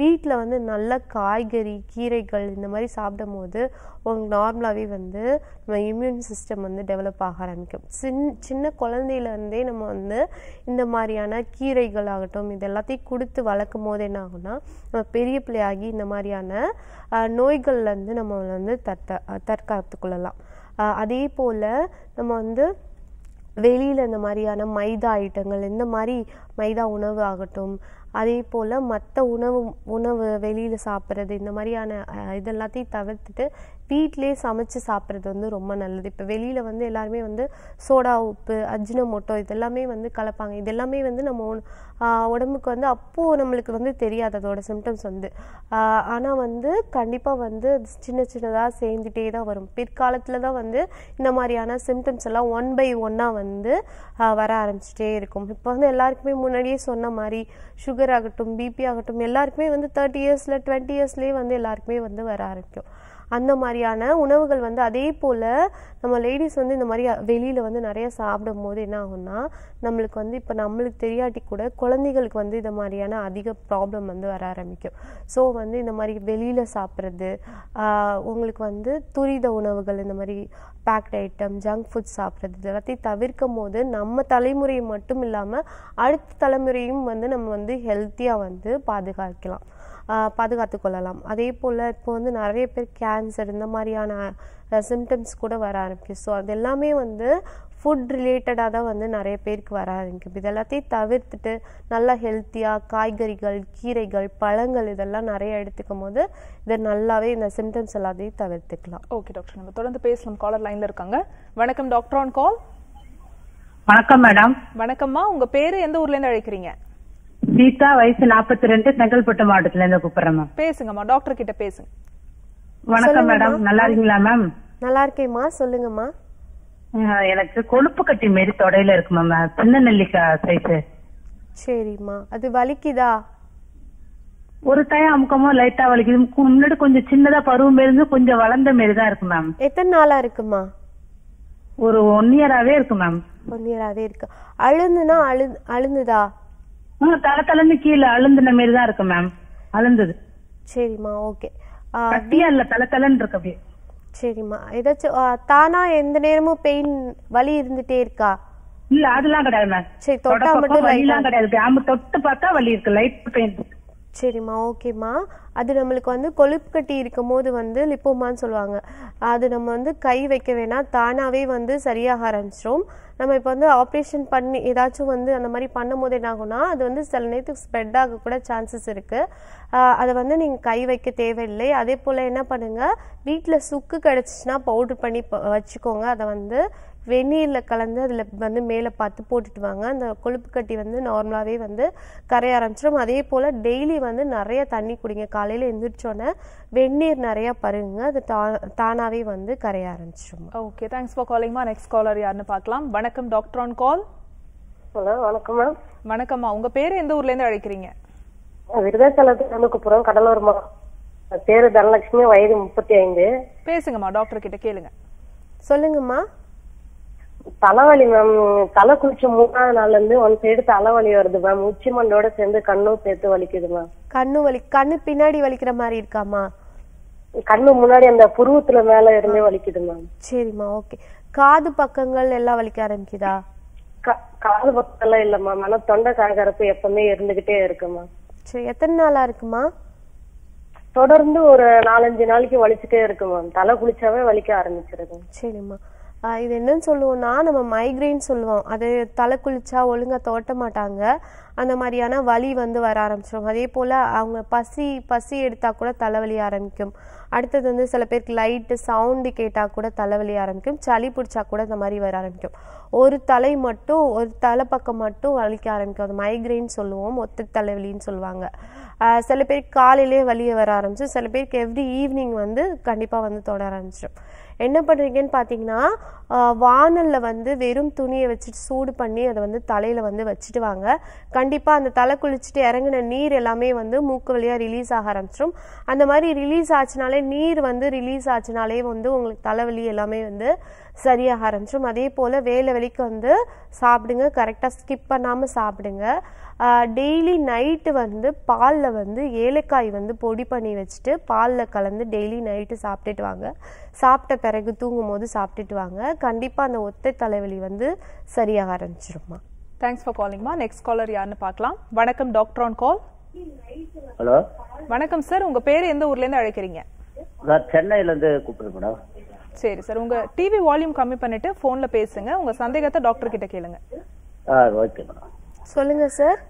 வீட்டில் வந்து நல்ல காய்கறி கீரைகள் இந்த மாதிரி சாப்பிடும் போது உங்களுக்கு நார்மலாகவே வந்து நம்ம இம்யூன் சிஸ்டம் வந்து டெவலப் ஆக ஆரம்பிக்கும் சின் சின்ன குழந்தையிலேருந்தே நம்ம வந்து இந்த மாதிரியான கீரைகள் ஆகட்டும் இது எல்லாத்தையும் கொடுத்து வளர்க்கும் போது என்ன ஆகும்னா நம்ம பெரிய பிள்ளையாகி இந்த மாதிரியான நோய்கள்லேருந்து நம்ம வந்து தற்கா தற்காத்து கொள்ளலாம் அதே போல் நம்ம வந்து வெளியில் இந்த மாதிரியான மைதா ஐட்டங்கள் இந்த மாதிரி மைதா உணவு ஆகட்டும் அதே போல் மற்ற உணவு உணவு வெளியில் சாப்பிட்றது இந்த மாதிரியான இதெல்லாத்தையும் தவிர்த்துட்டு வீட்டிலே சமைச்சு சாப்பிட்றது வந்து ரொம்ப நல்லது இப்போ வெளியில் வந்து எல்லாருமே வந்து சோடா உப்பு அஜினமோட்டோ இதெல்லாமே வந்து கலப்பாங்க இதெல்லாமே வந்து நம்ம உடம்புக்கு வந்து அப்போது நம்மளுக்கு வந்து தெரியாது அதோட சிம்டம்ஸ் வந்து ஆனால் வந்து கண்டிப்பாக வந்து சின்ன சின்னதாக சேர்ந்துட்டே தான் வரும் பிற்காலத்தில் தான் வந்து இந்த மாதிரியான சிம்டம்ஸ் எல்லாம் ஒன் பை ஒன்னாக வந்து வர ஆரம்பிச்சிட்டே இருக்கும் இப்போ வந்து எல்லாருக்குமே முன்னாடியே சொன்ன மாதிரி சுகர் ஆகட்டும் பிபி ஆகட்டும் எல்லாருக்குமே வந்து தேர்ட்டி இயர்ஸில் டுவெண்ட்டி இயர்ஸ்லேயே வந்து எல்லாருக்குமே வந்து வர ஆரம்பிக்கும் அந்த மாதிரியான உணவுகள் வந்து அதே போல் நம்ம லேடிஸ் வந்து இந்த மாதிரி வெளியில் வந்து நிறைய சாப்பிடும் போது என்ன ஆகும்னா நம்மளுக்கு வந்து இப்போ நம்மளுக்கு தெரியாட்டி கூட குழந்தைகளுக்கு வந்து இந்த மாதிரியான அதிக ப்ராப்ளம் வந்து வர ஆரம்பிக்கும் ஸோ வந்து இந்த மாதிரி வெளியில் சாப்பிட்றது உங்களுக்கு வந்து துரித உணவுகள் இந்த மாதிரி பேக்ட் ஐட்டம் ஜங்க் ஃபுட் சாப்பிட்றது இதெல்லாத்தையும் தவிர்க்கும் போது நம்ம தலைமுறை மட்டும் இல்லாமல் அடுத்த தலைமுறையும் வந்து நம்ம வந்து ஹெல்த்தியாக வந்து பாதுகாக்கலாம் பாதுகாத்து கொள்ளலாம் அதே போல் இப்போ வந்து நிறைய பேர் கேன்சர் இந்த மாதிரியான சிம்டம்ஸ் கூட வர ஆரம்பிக்கும் ஸோ அது எல்லாமே வந்து ஃபுட் ரிலேட்டடாக தான் வந்து நிறைய பேருக்கு வர ஆரம்பிக்கும் இது எல்லாத்தையும் தவிர்த்துட்டு நல்லா ஹெல்த்தியாக காய்கறிகள் கீரைகள் பழங்கள் இதெல்லாம் நிறைய எடுத்துக்கும் போது இதை நல்லாவே இந்த சிம்டம்ஸ் எல்லாத்தையும் தவிர்த்துக்கலாம் ஓகே டாக்டர் நம்ம தொடர்ந்து பேசலாம் காலர் லைனில் இருக்காங்க வணக்கம் டாக்டர் ஆன் கால் வணக்கம் மேடம் வணக்கம்மா உங்க பேரு எந்த ஊர்ல இருந்து அழைக்கிறீங்க சீதா வயசு நாற்பத்தி ரெண்டு செங்கல்பட்டு மாவட்டத்துல இருந்து கூப்பிடுறேன் மேம் பேசுங்கம்மா டாக்டர் கிட்ட பேசுங்க வணக்கம் மேடம் நல்லா இருக்கீங்களா மேம் நல்லா இருக்கேம்மா சொல்லுங்கம்மா எனக்கு கொழுப்பு கட்டி மாரி தொடையில இருக்கு மேம் சின்ன நெல்லிக்காய் சைஸ் சரிம்மா அது வலிக்குதா ஒரு டைம் அமுக்கமா லைட்டா வலிக்குது முன்னாடி கொஞ்சம் சின்னதா பருவம் இருந்து கொஞ்சம் வளர்ந்த மாரி தான் இருக்கு மேம் எத்தனை நாளா இருக்குமா ஒரு ஒன் இயராவே இருக்கு மேம் ஒன் இயராவே இருக்கு அழுந்துனா அழு அழுந்துதா தலை தலைன்னு கீழே அழுந்தின மாரி தான் இருக்கு மேம் அழுந்தது சரிம்மா ஓகே கட்டியா இல்ல தலை தலைன்னு இருக்கு அப்படியே சரிம்மா ஏதாச்சும் தானா எந்த நேரமும் பெயின் வலி இருந்துட்டே இருக்கா இல்ல அதெல்லாம் கிடையாது மேம் சரி தொட்டா மட்டும் வலி எல்லாம் கிடையாது தொட்டு பார்த்தா வலி இருக்கு லைட் பெயின் இருக்கு சரிம்மா ஓகேம்மா அது நம்மளுக்கு வந்து கொழுப்பு கட்டி இருக்கும் போது வந்து லிப்போமான்னு சொல்லுவாங்க அது நம்ம வந்து கை வைக்க வேணாம் தானாகவே வந்து சரியாக ஆரம்பிச்சிடும் நம்ம இப்போ வந்து ஆப்ரேஷன் பண்ணி ஏதாச்சும் வந்து அந்த மாதிரி பண்ணும் போது என்னாகும்னா அது வந்து சில நேரத்துக்கு ஸ்ப்ரெட் ஆகக்கூட சான்சஸ் இருக்குது அதை வந்து நீங்கள் கை வைக்க தேவையில்லை அதே போல் என்ன பண்ணுங்கள் வீட்டில் சுக்கு கிடச்சிச்சின்னா பவுட்ரு பண்ணி வச்சுக்கோங்க அதை வந்து வெந்நீரில் கலந்து அதில் வந்து மேலே பார்த்து போட்டுட்டு வாங்க அந்த கொழுப்பு கட்டி வந்து நார்மலாகவே வந்து கரைய ஆரம்பிச்சிடும் அதே போல் டெய்லி வந்து நிறைய தண்ணி குடிங்க காலையில் எழுந்திரிச்சோன்னே வெந்நீர் நிறையா பருங்க அது தா தானாகவே வந்து கரைய ஆரம்பிச்சிடும் ஓகே தேங்க்ஸ் ஃபார் காலிங்மா நெக்ஸ்ட் காலர் யாருன்னு பார்க்கலாம் வணக்கம் டாக்டர் ஆன் கால் ஹலோ வணக்கம் மேம் வணக்கம்மா உங்கள் பேர் எந்த ஊர்லேருந்து அழைக்கிறீங்க விருதாச்சலத்துலேருந்து கூப்பிட்றோம் கடலூர்மா பேர் தனலட்சுமி வயது முப்பத்தி ஐந்து பேசுங்கம்மா டாக்டர் கிட்ட கேளுங்க சொல்லுங்கம்மா தலைவலி மேம் தலை குளிச்ச மூணாவது நாள்ல இருந்து ஒன் சைடு தலைவலி வருது மேம் உச்சி மண்டோட சேர்ந்து கண்ணும் சேர்த்து வலிக்குது மேம் கண்ணு வலி கண்ணு பின்னாடி வலிக்கிற மாதிரி இருக்காமா கண்ணு முன்னாடி அந்த புருவத்துல மேல இருந்து வலிக்குது மேம் சரிம்மா ஓகே காது பக்கங்கள் எல்லாம் வலிக்க ஆரம்பிக்குதா காது பக்கம் எல்லாம் இல்ல மேம் ஆனா தொண்டை கரகரப்பு எப்பவுமே இருந்துகிட்டே இருக்கு மேம் சரி எத்தனை நாளா இருக்குமா தொடர்ந்து ஒரு நாலஞ்சு நாளைக்கு வலிச்சுட்டே இருக்கு மேம் தலை குளிச்சாவே வலிக்க ஆரம்பிச்சிருக்கு சரிம்மா இது என்னன்னு சொல்லுவோம்னா நம்ம மைக்ரைன் சொல்லுவோம் அது தலை குளிச்சா ஒழுங்காக தோட்ட மாட்டாங்க அந்த மாதிரியான வலி வந்து வர ஆரம்பிச்சிடும் அதே போல் அவங்க பசி பசி எடுத்தால் கூட தலைவலி ஆரம்பிக்கும் அடுத்தது வந்து சில பேருக்கு லைட்டு சவுண்டு கேட்டால் கூட தலைவலி ஆரம்பிக்கும் சளி பிடிச்சா கூட இந்த மாதிரி வர ஆரம்பிக்கும் ஒரு தலை மட்டும் ஒரு தலை பக்கம் மட்டும் வலிக்க ஆரம்பிக்கும் அது மைக்ரைன் சொல்லுவோம் ஒத்த தலைவலின்னு சொல்லுவாங்க சில பேருக்கு காலையிலே வலியை வர ஆரம்பிச்சு சில பேருக்கு எவ்ரி ஈவினிங் வந்து கண்டிப்பாக வந்து தொட ஆரம்பிச்சிடும் என்ன பண்ணுறீங்கன்னு பார்த்தீங்கன்னா வானலில் வந்து வெறும் துணியை வச்சுட்டு சூடு பண்ணி அதை வந்து தலையில் வந்து வச்சுட்டு வாங்க கண்டிப்பாக அந்த தலை குளிச்சுட்டு இறங்கின நீர் எல்லாமே வந்து மூக்கு வழியாக ரிலீஸ் ஆக ஆரம்பிச்சிடும் அந்த மாதிரி ரிலீஸ் ஆச்சுனாலே நீர் வந்து ரிலீஸ் ஆச்சுனாலே வந்து உங்களுக்கு தலைவலி எல்லாமே வந்து சரியாக ஆரம்பிச்சிடும் அதே போல் வேலை வலிக்கு வந்து சாப்பிடுங்க கரெக்டாக ஸ்கிப் பண்ணாமல் சாப்பிடுங்க டெய்லி நைட்டு வந்து பாலில் வந்து ஏலக்காய் வந்து பொடி பண்ணி வச்சுட்டு பாலில் கலந்து டெய்லி நைட்டு சாப்பிட்டுட்டு வாங்க சாப்பிட்ட பிறகு தூங்கும் போது சாப்பிட்டுட்டு வாங்க கண்டிப்பாக அந்த ஒத்தை தலைவலி வந்து சரியாக ஆரம்பிச்சிருமா தேங்க்ஸ் ஃபார் காலிங்மா நெக்ஸ்ட் காலர் யாருன்னு பார்க்கலாம் வணக்கம் டாக்டர் ஆன் கால் ஹலோ வணக்கம் சார் உங்க பேர் எந்த ஊர்ல இருந்து அழைக்கிறீங்க நான் சென்னையில இருந்து கூப்பிடுறேன் மேடம் சரி சார் உங்க டிவி வால்யூம் கம்மி பண்ணிட்டு போன்ல பேசுங்க உங்க சந்தேகத்தை டாக்டர் கிட்ட கேளுங்க ஓகே மேடம் சொல்லுங்க சார்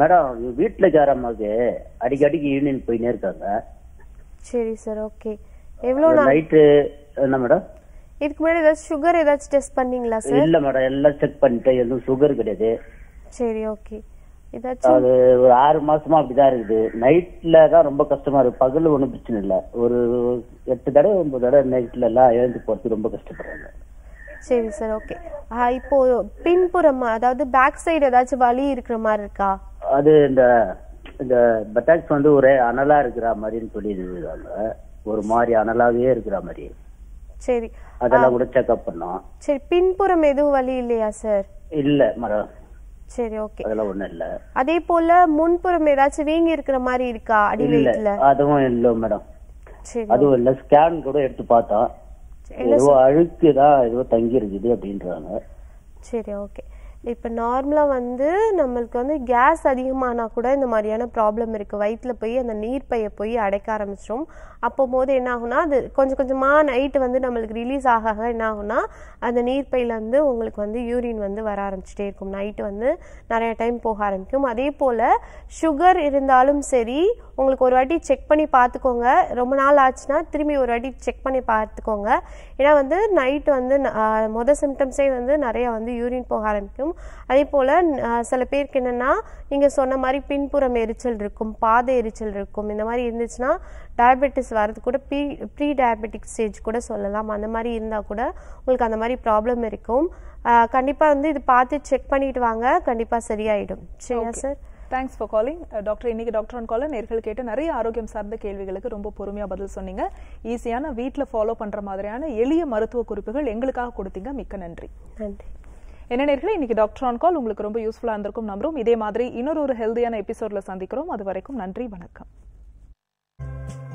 மேடம் வீட்டுல ஜாரமாக அடிக்கடிக்கு யூனியன் போயினே இருக்காங்க சரி சார் ஓகே எவ்வளவு நைட்டு என்ன மேடம் இதுக்கு முன்னாடி ஏதாவது சுகர் ஏதாச்சும் டெஸ்ட் பண்ணீங்களா சார் இல்ல மேடம் எல்லாம் செக் பண்ணிட்டேன் எதுவும் சுகர் கிடையாது சரி ஓகே ஏதாச்சும் அது ஒரு ஆறு மாசமா அப்படிதான் இருக்குது நைட்ல தான் ரொம்ப கஷ்டமா இருக்கு பகல் ஒன்றும் பிரச்சனை இல்லை ஒரு எட்டு தடவை ஒன்பது தடவை நைட்ல எல்லாம் எழுந்து போறது ரொம்ப கஷ்டப்படுறாங்க சரி சார் ஓகே இப்போ பின்புறமா அதாவது பேக் சைடு ஏதாச்சும் வலி இருக்கிற மாதிரி இருக்கா அது இந்த இந்த பட்டாக்ஸ் வந்து ஒரே அனலா இருக்கிற மாதிரின்னு சொல்லியிருக்காங்க ஒரு மாதிரி அனலாவே இருக்கிற மாதிரி சரி அதெல்லாம் கூட செக்அப் பண்ணோம் சரி பின்புறம் எதுவும் வலி இல்லையா சார் இல்ல மரம் சரி ஓகே அதெல்லாம் ஒண்ணும் இல்ல அதே போல முன்புறம் ஏதாச்சும் வீங்கி இருக்கிற மாதிரி இருக்கா அடி அதுவும் இல்ல மேடம் அதுவும் இல்ல ஸ்கேன் கூட எடுத்து பார்த்தோம் ஏதோ அழுக்குதா ஏதோ தங்கி இருக்குது அப்படின்றாங்க சரி ஓகே இப்போ நார்மலாக வந்து நம்மளுக்கு வந்து கேஸ் அதிகமானால் கூட இந்த மாதிரியான ப்ராப்ளம் இருக்குது வயிற்றில் போய் அந்த நீர் பையை போய் அடைக்க ஆரம்பிச்சிடும் அப்போ போது என்ன அது கொஞ்சம் கொஞ்சமாக நைட்டு வந்து நம்மளுக்கு ரிலீஸ் ஆக என்ன ஆகும்னா அந்த நீர் பையிலேருந்து உங்களுக்கு வந்து யூரின் வந்து வர ஆரம்பிச்சிட்டே இருக்கும் நைட்டு வந்து நிறைய டைம் போக ஆரம்பிக்கும் அதே போல் சுகர் இருந்தாலும் சரி உங்களுக்கு ஒரு வாட்டி செக் பண்ணி பார்த்துக்கோங்க ரொம்ப நாள் ஆச்சுன்னா திரும்பி ஒரு வாட்டி செக் பண்ணி பார்த்துக்கோங்க ஏன்னா வந்து நைட் வந்து மொதல் சிம்டம்ஸே வந்து நிறையா வந்து யூரின் போக ஆரம்பிக்கும் அதே போல் சில பேருக்கு என்னென்னா நீங்கள் சொன்ன மாதிரி பின்புறம் எரிச்சல் இருக்கும் பாதை எரிச்சல் இருக்கும் இந்த மாதிரி இருந்துச்சுன்னா டயபெட்டிஸ் வரது கூட ப்ரீ ப்ரீ டயபெட்டிக் ஸ்டேஜ் கூட சொல்லலாம் அந்த மாதிரி இருந்தால் கூட உங்களுக்கு அந்த மாதிரி ப்ராப்ளம் இருக்கும் கண்டிப்பாக வந்து இது பார்த்து செக் பண்ணிட்டு வாங்க கண்டிப்பாக சரியாயிடும் சரியா sir thanks for calling doctor இன்னைக்கு டாக்டர் ஆன் காலர் நேர்கள் கேட்டு நிறைய ஆரோக்கியம் சார்ந்த கேள்விகளுக்கு ரொம்ப பொறுமையாக பதில் சொன்னீங்க ஈஸியான வீட்டில் ஃபாலோ பண்ணுற மாதிரியான எளிய மருத்துவ குறிப்புகள் எங்களுக்காக கொடுத்தீங்க மிக்க நன்றி நன்றி என்ன நேர்களை இன்னைக்கு டாக்டர் ஆன் கால் உங்களுக்கு ரொம்ப யூஸ்ஃபுல்லாக இருந்திருக்கும் நம்புறோம் இதே மாதிரி இன்னொரு ஒரு ஹெல்தியான எபிசோடில் சந்திக்கிறோம் அது வரைக்கும் நன்றி வணக்கம்